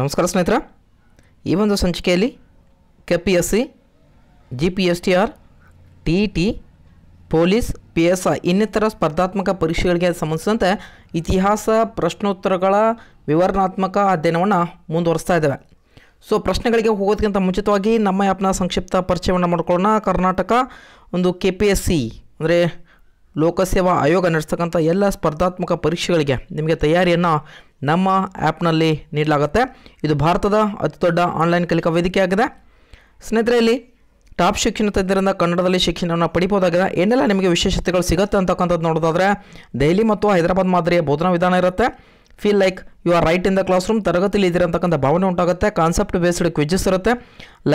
ನಮಸ್ಕಾರ ಸ್ನೇಹಿತರ ಈ ಒಂದು ಸಂಚಿಕೆಯಲ್ಲಿ K P S C G P S T R T E T police P S I ಇನ್ನಿತರ ಸ್ಪರ್ಧಾತ್ಮಕ ಪರೀಕ್ಷೆಗಳಿಗೆ ಸಂಬಂಧಿಸಿದಂತೆ ಇತಿಹಾಸ ಪ್ರಶ್ನೋತ್ತರಗಳ ವಿವರಣಾತ್ಮಕ ಅಧ್ಯಯನವನ್ನು ಮುಂದುವರಿಸ್ತಾ ಇದ್ದೇವೆ ಸೊ ಪ್ರಶ್ನೆಗಳಿಗೆ ಹೋಗೋದಕ್ಕಿಂತ ಮುಂಚಿತವಾಗಿ ನಮ್ಮ ಆ್ಯಪ್ನ ಸಂಕ್ಷಿಪ್ತ ಪರಿಚಯವನ್ನು ಮಾಡ್ಕೊಳ್ಳೋಣ ಕರ್ನಾಟಕ ಒಂದು ಕೆ ಪಿ ಎಸ್ ಸಿ ಅಂದರೆ ಲೋಕಸೇವಾ ಆಯೋಗ ನಡೆಸ್ತಕ್ಕಂಥ ಎಲ್ಲ ಸ್ಪರ್ಧಾತ್ಮಕ ಪರೀಕ್ಷೆಗಳಿಗೆ ನಿಮಗೆ ತಯಾರಿಯನ್ನು ನಮ್ಮ ಆ್ಯಪ್ನಲ್ಲಿ ನೀಡಲಾಗುತ್ತೆ ಇದು ಭಾರತದ ಅತಿ ದೊಡ್ಡ ಆನ್ಲೈನ್ ಕಲಿಕಾ ವೇದಿಕೆಯಾಗಿದೆ ಸ್ನೇಹಿತರೆ ಇಲ್ಲಿ ಟಾಪ್ ಶಿಕ್ಷಣ ತಜ್ಞರಿಂದ ಕನ್ನಡದಲ್ಲಿ ಶಿಕ್ಷಣವನ್ನು ಪಡಿಬೋದಾಗಿದೆ ಏನೆಲ್ಲ ನಿಮಗೆ ವಿಶೇಷತೆಗಳು ಸಿಗುತ್ತೆ ಅಂತಕ್ಕಂಥದ್ದು ನೋಡೋದಾದರೆ ದೆಹಲಿ ಮತ್ತು ಹೈದರಾಬಾದ್ ಮಾದರಿಯ ಬೋಧನಾ ವಿಧಾನ ಇರುತ್ತೆ feel like you are right in the classroom ತರಗತಿಲಿ ಭಾವನೆ ಉಂಟಾಗುತ್ತೆ ಕಾನ್ಸೆಪ್ಟ್ ಬೇಸ್ಡ್ ಕ್ವಿಜಸ್ ಇರುತ್ತೆ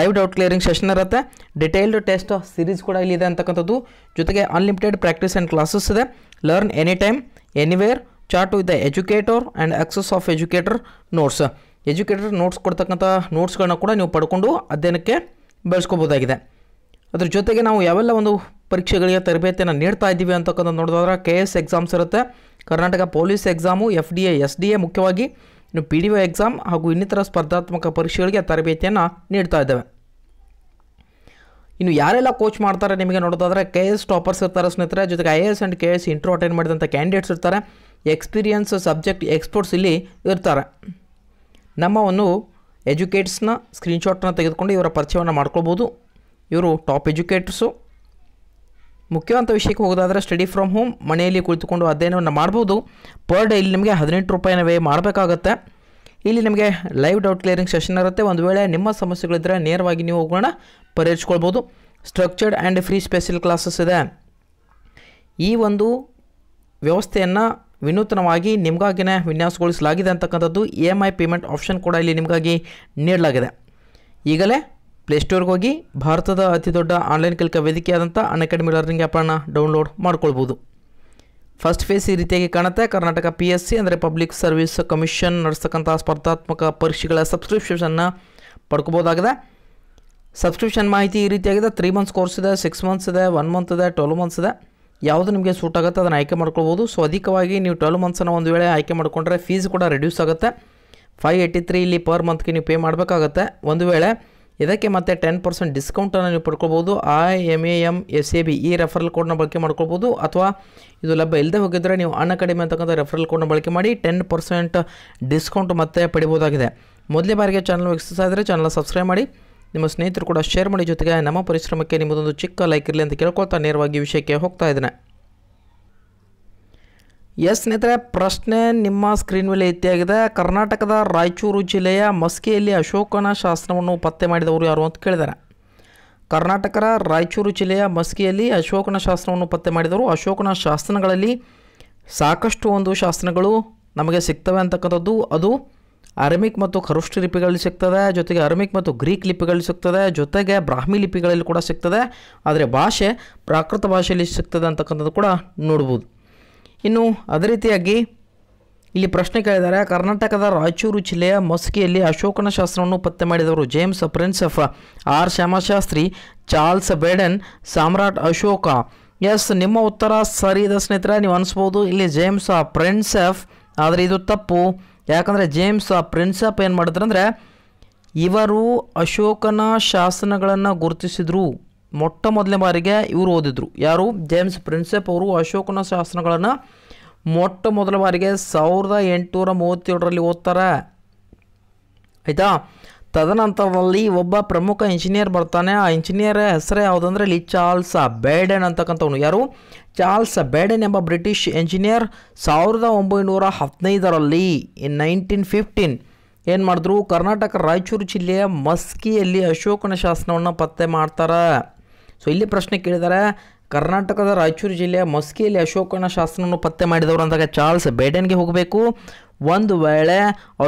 ಲೈವ್ ಡೌಟ್ ಕ್ಲಿಯರಿಂಗ್ ಸೆಷನ್ ಇರುತ್ತೆ ಡಿಟೇಲ್ಡ್ ಟೆಸ್ಟ್ ಸೀರೀಸ್ ಕೂಡ ಇಲ್ಲಿದೆ ಅಂತಕ್ಕಂಥದ್ದು ಜೊತೆಗೆ ಅನ್ಲಿಮಿಟೆಡ್ ಪ್ರಾಕ್ಟೀಸ್ ಆ್ಯಂಡ್ ಕ್ಲಾಸಸ್ ಇದೆ learn any time anywhere chat with the educator and access of educator notes educator notes ಕೊಡ್ತಕ್ಕಂಥ ನೋಟ್ಸ್ಗಳನ್ನ ಕೂಡ ನೀವು ಪಡ್ಕೊಂಡು ಅಧ್ಯಯನಕ್ಕೆ ಬೆಳೆಸ್ಕೋಬೋದಾಗಿದೆ ಅದ್ರ ಜೊತೆಗೆ ನಾವು ಯಾವೆಲ್ಲ ಒಂದು ಪರೀಕ್ಷೆಗಳಿಗೆ ತರಬೇತಿಯನ್ನು ನೀಡ್ತಾ ಇದ್ದೀವಿ ಅಂತಕ್ಕಂಥ ನೋಡಿದ್ರೆ ಕೆ ಎಸ್ ಎಕ್ಸಾಮ್ಸ್ ಇರುತ್ತೆ Karnataka police exam F D A S D A ಮುಖ್ಯವಾಗಿ ಪಿ ಡಿ ಒ ಎಕ್ಸಾಮ್ ಹಾಗೂ ಇನ್ನಿತರ ಸ್ಪರ್ಧಾತ್ಮಕ ಪರೀಕ್ಷೆಗಳಿಗೆ ತರಬೇತಿಯನ್ನು ನೀಡ್ತಾ ಇದ್ದಾವೆ ಇನ್ನು ಯಾರೆಲ್ಲ ಕೋಚ್ ಮಾಡ್ತಾರೆ ನಿಮಗೆ ನೋಡೋದಾದರೆ ಕೆ ಎಸ್ ಟಾಪರ್ಸ್ ಇರ್ತಾರೆ ಸ್ನೇಹಿತರೆ ಜೊತೆಗೆ I A S and K S intro attend ಮಾಡಿದಂಥ ಕ್ಯಾಂಡಿಡೇಟ್ಸ್ ಇರ್ತಾರೆ ಎಕ್ಸ್ಪೀರಿಯನ್ಸ್ ಸಬ್ಜೆಕ್ಟ್ ಎಕ್ಸ್ಪರ್ಟ್ಸ್ ಇಲ್ಲಿ ಇರ್ತಾರೆ ನಮ್ಮ ಒಂದು ಎಜುಕೇಟ್ಸ್ನ ಸ್ಕ್ರೀನ್ಶಾಟ್ನ ತೆಗೆದುಕೊಂಡು ಇವರ ಪರಿಚಯವನ್ನು ಮಾಡ್ಕೊಳ್ಬೋದು ಇವರು ಟಾಪ್ ಎಜುಕೇಟರ್ಸು ಮುಖ್ಯವಂತ ವಿಷಯಕ್ಕೆ ಹೋಗೋದಾದರೆ ಸ್ಟಡಿ ಫ್ರಮ್ ಹೋಮ್ ಮನೆಯಲ್ಲಿ ಕುಳಿತುಕೊಂಡು ಅಧ್ಯಯನವನ್ನು ಮಾಡ್ಬೋದು ಪರ್ ಡೇ ಇಲ್ಲಿ ನಿಮಗೆ ಹದಿನೆಂಟು ರೂಪಾಯಿನ ವೇ ಮಾಡಬೇಕಾಗತ್ತೆ ಇಲ್ಲಿ ನಿಮಗೆ ಲೈವ್ ಡೌಟ್ ಕ್ಲಿಯರಿಂಗ್ ಸೆಷನ್ ಇರುತ್ತೆ ಒಂದು ವೇಳೆ ನಿಮ್ಮ ಸಮಸ್ಯೆಗಳಿದ್ದರೆ ನೇರವಾಗಿ ನೀವು ಹೋಗೋಣ ಪರಿಹರಿಸ್ಕೊಳ್ಬೋದು structured and free special classes ಇದೆ ಈ ಒಂದು ವ್ಯವಸ್ಥೆಯನ್ನು ವಿನೂತನವಾಗಿ ನಿಮಗಾಗಿನೇ ವಿನ್ಯಾಸಗೊಳಿಸಲಾಗಿದೆ ಅಂತಕ್ಕಂಥದ್ದು E M I payment option ಕೂಡ ಇಲ್ಲಿ ನಿಮಗಾಗಿ ನೀಡಲಾಗಿದೆ ಈಗಲೇ ಪ್ಲೇಸ್ಟೋರ್ಗೆ ಹೋಗಿ ಭಾರತದ ಅತಿ ದೊಡ್ಡ ಆನ್ಲೈನ್ ಕಲಿಕಾ ವೇದಿಕೆಯಾದಂಥ ಅನ್ಅಕಾಡೆಮಿ ಲರ್ನಿಂಗ್ ಆ್ಯಪನ್ನು ಡೌನ್ಲೋಡ್ ಮಾಡ್ಕೊಳ್ಬೋದು ಫಸ್ಟ್ ಫೇಸ್ ಈ ರೀತಿಯಾಗಿ ಕಾಣುತ್ತೆ ಕರ್ನಾಟಕ ಪಿ ಎಸ್ ಸಿ ಅಂದರೆ ಪಬ್ಲಿಕ್ ಸರ್ವಿಸ್ ಕಮಿಷನ್ ನಡೆಸ್ತಕ್ಕಂಥ ಸ್ಪರ್ಧಾತ್ಮಕ ಪರೀಕ್ಷೆಗಳ ಸಬ್ಸ್ಕ್ರಿಪ್ಷನ್ನ ಪಡ್ಕೋಬೋದಾಗಿದೆ ಸಬ್ಸ್ಕ್ರಿಪ್ಷನ್ ಮಾಹಿತಿ ಈ ರೀತಿಯಾಗಿದೆ ತ್ರೀ ಮಂತ್ಸ್ ಕೋರ್ಸ್ ಇದೆ ಸಿಕ್ಸ್ ಮಂತ್ಸ್ ಇದೆ ಒನ್ ಮಂತ್ ಇದೆ ಟ್ವೆಲ್ ಮಂತ್ಸ್ ಇದೆ ಯಾವುದು ನಿಮಗೆ ಸೂಟ್ ಆಗುತ್ತೆ ಅದನ್ನು ಆಯ್ಕೆ ಮಾಡ್ಕೊಳ್ಬೋದು ಸೊ ಅಧಿಕವಾಗಿ ನೀವು ಟ್ವೆಲ್ ಮಂತ್ಸನ್ನು ಒಂದು ವೇಳೆ ಆಯ್ಕೆ ಮಾಡಿಕೊಂಡ್ರೆ ಫೀಸ್ ಕೂಡ ರಿಡ್ಯೂಸ್ ಆಗುತ್ತೆ ಫೈವ್ ಏಯ್ಟಿ ತ್ರೀ ಇಲ್ಲಿ ಪರ್ ಮಂತ್ಗೆ ನೀವು ಪೇ ಮಾಡಬೇಕಾಗತ್ತೆ ಒಂದು ವೇಳೆ ಇದಕ್ಕೆ ಮತ್ತೆ ಟೆನ್ ಪರ್ಸೆಂಟ್ ಡಿಸ್ಕೌಂಟನ್ನು ನೀವು ಪಡ್ಕೊಳ್ಬೋದು I M A M S A B ಈ ರೆಫರಲ್ ಕೋಡ್ನ ಬಳಕೆ ಮಾಡ್ಕೊಳ್ಬೋದು ಅಥವಾ ಇದು ಲಭ್ಯ ಇಲ್ಲದೆ ಹೋಗಿದ್ರೆ ನೀವು ಹಣ ಕಡಿಮೆ ಅಂತಕ್ಕಂಥ ರೆಫರಲ್ ಕೋಡ್ನ ಬಳಕೆ ಮಾಡಿ ಟೆನ್ ಪರ್ಸೆಂಟ್ ಡಿಸ್ಕೌಂಟ್ ಮತ್ತೆ ಪಡಿಬೋದಾಗಿದೆ ಮೊದಲೇ ಬಾರಿಗೆ ಚಾನಲ್ ಇದ್ದರೆ ಚಾನಲ್ ಸಬ್ಸ್ಕ್ರೈಬ್ ಮಾಡಿ ನಿಮ್ಮ ಸ್ನೇಹಿತರು ಕೂಡ ಶೇರ್ ಮಾಡಿ ಜೊತೆಗೆ ನಮ್ಮ ಪರಿಶ್ರಮಕ್ಕೆ ನಿಮ್ಮದೊಂದು ಚಿಕ್ಕ ಲೈಕ್ ಇರಲಿ ಅಂತ ಕೇಳ್ಕೊಳ್ತಾ ನೇರವಾಗಿ ವಿಷಯಕ್ಕೆ ಹೋಗ್ತಾ ಇದ್ದೇನೆ ಎಸ್ ಸ್ನೇಹಿತರೆ ಪ್ರಶ್ನೆ ನಿಮ್ಮ ಸ್ಕ್ರೀನ್ ಮೇಲೆ ಇತ್ಯಾಗಿದೆ ಕರ್ನಾಟಕದ ರಾಯಚೂರು ಜಿಲ್ಲೆಯ ಮಸ್ಕಿಯಲ್ಲಿ ಅಶೋಕನ ಶಾಸ್ತ್ರವನ್ನು ಪತ್ತೆ ಮಾಡಿದವರು ಯಾರು ಅಂತ ಕೇಳಿದ್ದಾರೆ ಕರ್ನಾಟಕದ ರಾಯಚೂರು ಜಿಲ್ಲೆಯ ಮಸ್ಕಿಯಲ್ಲಿ ಅಶೋಕನ ಶಾಸ್ತ್ರವನ್ನು ಪತ್ತೆ ಮಾಡಿದವರು ಅಶೋಕನ ಶಾಸನಗಳಲ್ಲಿ ಸಾಕಷ್ಟು ಒಂದು ಶಾಸನಗಳು ನಮಗೆ ಸಿಗ್ತವೆ ಅಂತಕ್ಕಂಥದ್ದು ಅದು ಅರಮಿಕ್ ಮತ್ತು ಖರುಷ್ಟಿ ಲಿಪಿಗಳಲ್ಲಿ ಸಿಗ್ತದೆ ಜೊತೆಗೆ ಅರಮಿಕ್ ಮತ್ತು ಗ್ರೀಕ್ ಲಿಪಿಗಳಲ್ಲಿ ಸಿಗ್ತದೆ ಜೊತೆಗೆ ಬ್ರಾಹ್ಮಿ ಲಿಪಿಗಳಲ್ಲಿ ಕೂಡ ಸಿಗ್ತದೆ ಆದರೆ ಭಾಷೆ ಪ್ರಾಕೃತ ಭಾಷೆಯಲ್ಲಿ ಸಿಗ್ತದೆ ಅಂತಕ್ಕಂಥದ್ದು ಕೂಡ ನೋಡ್ಬೋದು ಇನ್ನು ಅದೇ ರೀತಿಯಾಗಿ ಇಲ್ಲಿ ಪ್ರಶ್ನೆ ಕೇಳಿದ್ದಾರೆ ಕರ್ನಾಟಕದ ರಾಯಚೂರು ಜಿಲ್ಲೆಯ ಮಸ್ಕಿಯಲ್ಲಿ ಅಶೋಕನ ಶಾಸ್ತ್ರವನ್ನು ಪತ್ತೆ ಮಾಡಿದವರು ಜೇಮ್ಸ್ ಆಫ್ ಆರ್ ಶ್ಯಾಮಶಾಸ್ತ್ರಿ ಚಾರ್ಲ್ಸ್ ಬೇಡನ್ ಸಾಮ್ರಾಟ್ ಅಶೋಕ ಎಸ್ ನಿಮ್ಮ ಉತ್ತರ ಸರಿ ಇದೆ ಸ್ನೇಹಿತರೆ ನೀವು ಅನಿಸ್ಬೋದು ಇಲ್ಲಿ ಜೇಮ್ಸ್ ಆಫ್ ಆದರೆ ಇದು ತಪ್ಪು ಯಾಕಂದರೆ ಜೇಮ್ಸ್ ಆ ಪ್ರಿನ್ಸಪ್ ಏನು ಅಂದರೆ ಇವರು ಅಶೋಕನ ಶಾಸನಗಳನ್ನು ಗುರುತಿಸಿದರು ಮೊಟ್ಟ ಮೊದಲನೇ ಬಾರಿಗೆ ಇವರು ಓದಿದ್ರು ಯಾರು ಜೇಮ್ಸ್ ಪ್ರಿನ್ಸೆಪ್ ಅವರು ಅಶೋಕನ ಶಾಸನಗಳನ್ನು ಮೊಟ್ಟ ಮೊದಲ ಬಾರಿಗೆ ಸಾವಿರದ ಎಂಟುನೂರ ಮೂವತ್ತೇಳರಲ್ಲಿ ಓದ್ತಾರೆ ಆಯಿತಾ ತದನಂತರದಲ್ಲಿ ಒಬ್ಬ ಪ್ರಮುಖ ಇಂಜಿನಿಯರ್ ಬರ್ತಾನೆ ಆ ಇಂಜಿನಿಯರ್ ಹೆಸರೇ ಯಾವುದಂದ್ರೆ ಇಲ್ಲಿ ಚಾರ್ಲ್ಸ್ ಬೇಡನ್ ಅಂತಕ್ಕಂಥವನು ಯಾರು ಚಾರ್ಲ್ಸ್ ಬೇಡನ್ ಎಂಬ ಬ್ರಿಟಿಷ್ ಇಂಜಿನಿಯರ್ ಸಾವಿರದ ಒಂಬೈನೂರ ಹದಿನೈದರಲ್ಲಿ ಇನ್ ನೈನ್ಟೀನ್ ಫಿಫ್ಟೀನ್ ಏನು ಮಾಡಿದ್ರು ಕರ್ನಾಟಕ ರಾಯಚೂರು ಜಿಲ್ಲೆಯ ಮಸ್ಕಿಯಲ್ಲಿ ಅಶೋಕನ ಶಾಸನವನ್ನು ಪತ್ತೆ ಮಾಡ್ತಾರೆ ಸೊ ಇಲ್ಲಿ ಪ್ರಶ್ನೆ ಕೇಳಿದ್ದಾರೆ ಕರ್ನಾಟಕದ ರಾಯಚೂರು ಜಿಲ್ಲೆಯ ಮಸ್ಕಿಯಲ್ಲಿ ಅಶೋಕನ ಶಾಸನವನ್ನು ಪತ್ತೆ ಮಾಡಿದವರು ಅಂದಾಗ ಚಾರ್ಲ್ಸ್ ಬೇಡನ್ಗೆ ಹೋಗಬೇಕು ಒಂದು ವೇಳೆ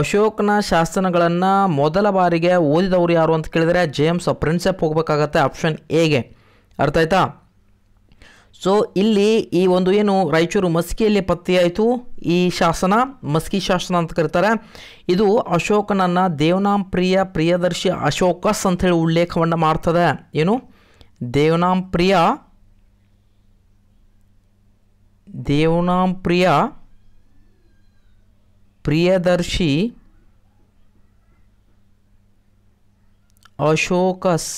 ಅಶೋಕನ ಶಾಸನಗಳನ್ನು ಮೊದಲ ಬಾರಿಗೆ ಓದಿದವರು ಯಾರು ಅಂತ ಕೇಳಿದರೆ ಜೇಮ್ಸ್ ಪ್ರಿನ್ಸೆಪ್ ಹೋಗಬೇಕಾಗತ್ತೆ ಆಪ್ಷನ್ ಎಗೆ ಅರ್ಥ ಆಯ್ತಾ ಸೊ ಇಲ್ಲಿ ಈ ಒಂದು ಏನು ರಾಯಚೂರು ಮಸ್ಕಿಯಲ್ಲಿ ಪತ್ತೆಯಾಯಿತು ಈ ಶಾಸನ ಮಸ್ಕಿ ಶಾಸನ ಅಂತ ಕರೀತಾರೆ ಇದು ಅಶೋಕನನ್ನು ದೇವನಾಂಪ್ರಿಯ ಪ್ರಿಯದರ್ಶಿ ಅಶೋಕಸ್ ಅಂತ ಹೇಳಿ ಉಲ್ಲೇಖವನ್ನು ಮಾಡ್ತದೆ ಏನು ದೇವನಾಂಪ್ರಿಯ ದೇವನಾಂಪ್ರಿಯ ಪ್ರಿಯದರ್ಶಿ ಅಶೋಕಸ್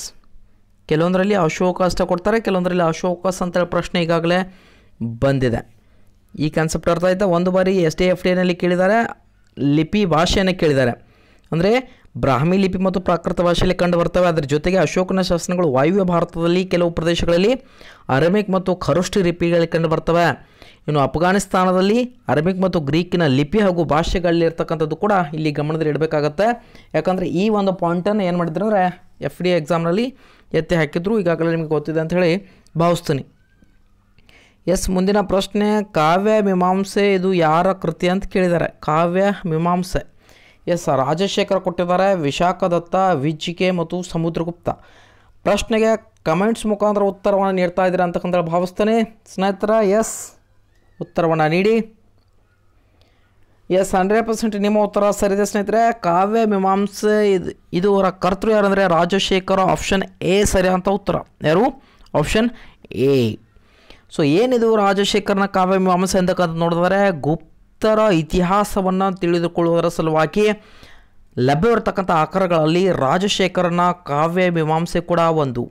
ಕೆಲವೊಂದರಲ್ಲಿ ಅಶೋಕ ಅಷ್ಟ ಕೊಡ್ತಾರೆ ಕೆಲವೊಂದರಲ್ಲಿ ಅಶೋಕಸ್ ಅಂತೇಳಿ ಪ್ರಶ್ನೆ ಈಗಾಗಲೇ ಬಂದಿದೆ ಈ ಕಾನ್ಸೆಪ್ಟ್ ಅರ್ಥ ಆಯಿತಾ ಒಂದು ಬಾರಿ ಎಸ್ ಡಿ ಎಫ್ ಡಿನಲ್ಲಿ ಕೇಳಿದ್ದಾರೆ ಲಿಪಿ ಭಾಷೆಯನ್ನು ಕೇಳಿದ್ದಾರೆ ಅಂದರೆ ಬ್ರಾಹ್ಮಿ ಲಿಪಿ ಮತ್ತು ಪ್ರಾಕೃತ ಭಾಷೆಯಲ್ಲಿ ಕಂಡು ಬರ್ತವೆ ಅದರ ಜೊತೆಗೆ ಅಶೋಕನ ಶಾಸನಗಳು ವಾಯುವ್ಯ ಭಾರತದಲ್ಲಿ ಕೆಲವು ಪ್ರದೇಶಗಳಲ್ಲಿ ಅರಮಿಕ್ ಮತ್ತು ಖರುಷ್ಟಿ ಲಿಪಿಗಳಲ್ಲಿ ಕಂಡು ಬರ್ತವೆ ಇನ್ನು ಅಫ್ಘಾನಿಸ್ತಾನದಲ್ಲಿ ಅರಬಿಕ್ ಮತ್ತು ಗ್ರೀಕಿನ ಲಿಪಿ ಹಾಗೂ ಭಾಷೆಗಳಲ್ಲಿರ್ತಕ್ಕಂಥದ್ದು ಕೂಡ ಇಲ್ಲಿ ಗಮನದಲ್ಲಿ ಇಡಬೇಕಾಗತ್ತೆ ಯಾಕಂದರೆ ಈ ಒಂದು ಪಾಯಿಂಟನ್ನು ಏನು ಮಾಡಿದ್ರು ಅಂದರೆ ಎಫ್ ಡಿ ಎಕ್ಸಾಮ್ನಲ್ಲಿ ಎತ್ತಿ ಹಾಕಿದ್ರು ಈಗಾಗಲೇ ನಿಮಗೆ ಗೊತ್ತಿದೆ ಅಂತ ಹೇಳಿ ಭಾವಿಸ್ತೀನಿ ಎಸ್ ಮುಂದಿನ ಪ್ರಶ್ನೆ ಕಾವ್ಯ ಮೀಮಾಂಸೆ ಇದು ಯಾರ ಕೃತಿ ಅಂತ ಕೇಳಿದ್ದಾರೆ ಕಾವ್ಯ ಮೀಮಾಂಸೆ ಎಸ್ ರಾಜಶೇಖರ್ ಕೊಟ್ಟಿದ್ದಾರೆ ವಿಶಾಖದತ್ತ ದತ್ತ ವಿಜಿಕೆ ಮತ್ತು ಸಮುದ್ರಗುಪ್ತ ಪ್ರಶ್ನೆಗೆ ಕಮೆಂಟ್ಸ್ ಮುಖಾಂತರ ಉತ್ತರವನ್ನು ನೀಡ್ತಾ ಇದ್ದೀರಾ ಅಂತಕ್ಕಂಥ ಭಾವಿಸ್ತೇನೆ ಸ್ನೇಹಿತರ ಎಸ್ ಉತ್ತರವನ್ನು ನೀಡಿ ಎಸ್ ಹಂಡ್ರೆಡ್ ಪರ್ಸೆಂಟ್ ನಿಮ್ಮ ಉತ್ತರ ಸರಿದೆ ಸ್ನೇಹಿತರೆ ಕಾವ್ಯ ಮೀಮಾಂಸೆ ಇದು ಇದುವರ ಕರ್ತೃ ಯಾರಂದರೆ ರಾಜಶೇಖರ ಆಪ್ಷನ್ ಎ ಸರಿ ಅಂತ ಉತ್ತರ ಯಾರು ಆಪ್ಷನ್ ಎ ಸೊ ಏನಿದು ರಾಜಶೇಖರನ ಕಾವ್ಯ ಮೀಮಾಂಸೆ ಅಂತಕ್ಕಂಥ ನೋಡಿದರೆ ಗುಪ್ತರ ಇತಿಹಾಸವನ್ನು ತಿಳಿದುಕೊಳ್ಳುವುದರ ಸಲುವಾಗಿ ಲಭ್ಯವಿರತಕ್ಕಂಥ ಆಕರಗಳಲ್ಲಿ ರಾಜಶೇಖರನ ಕಾವ್ಯ ಮೀಮಾಂಸೆ ಕೂಡ ಒಂದು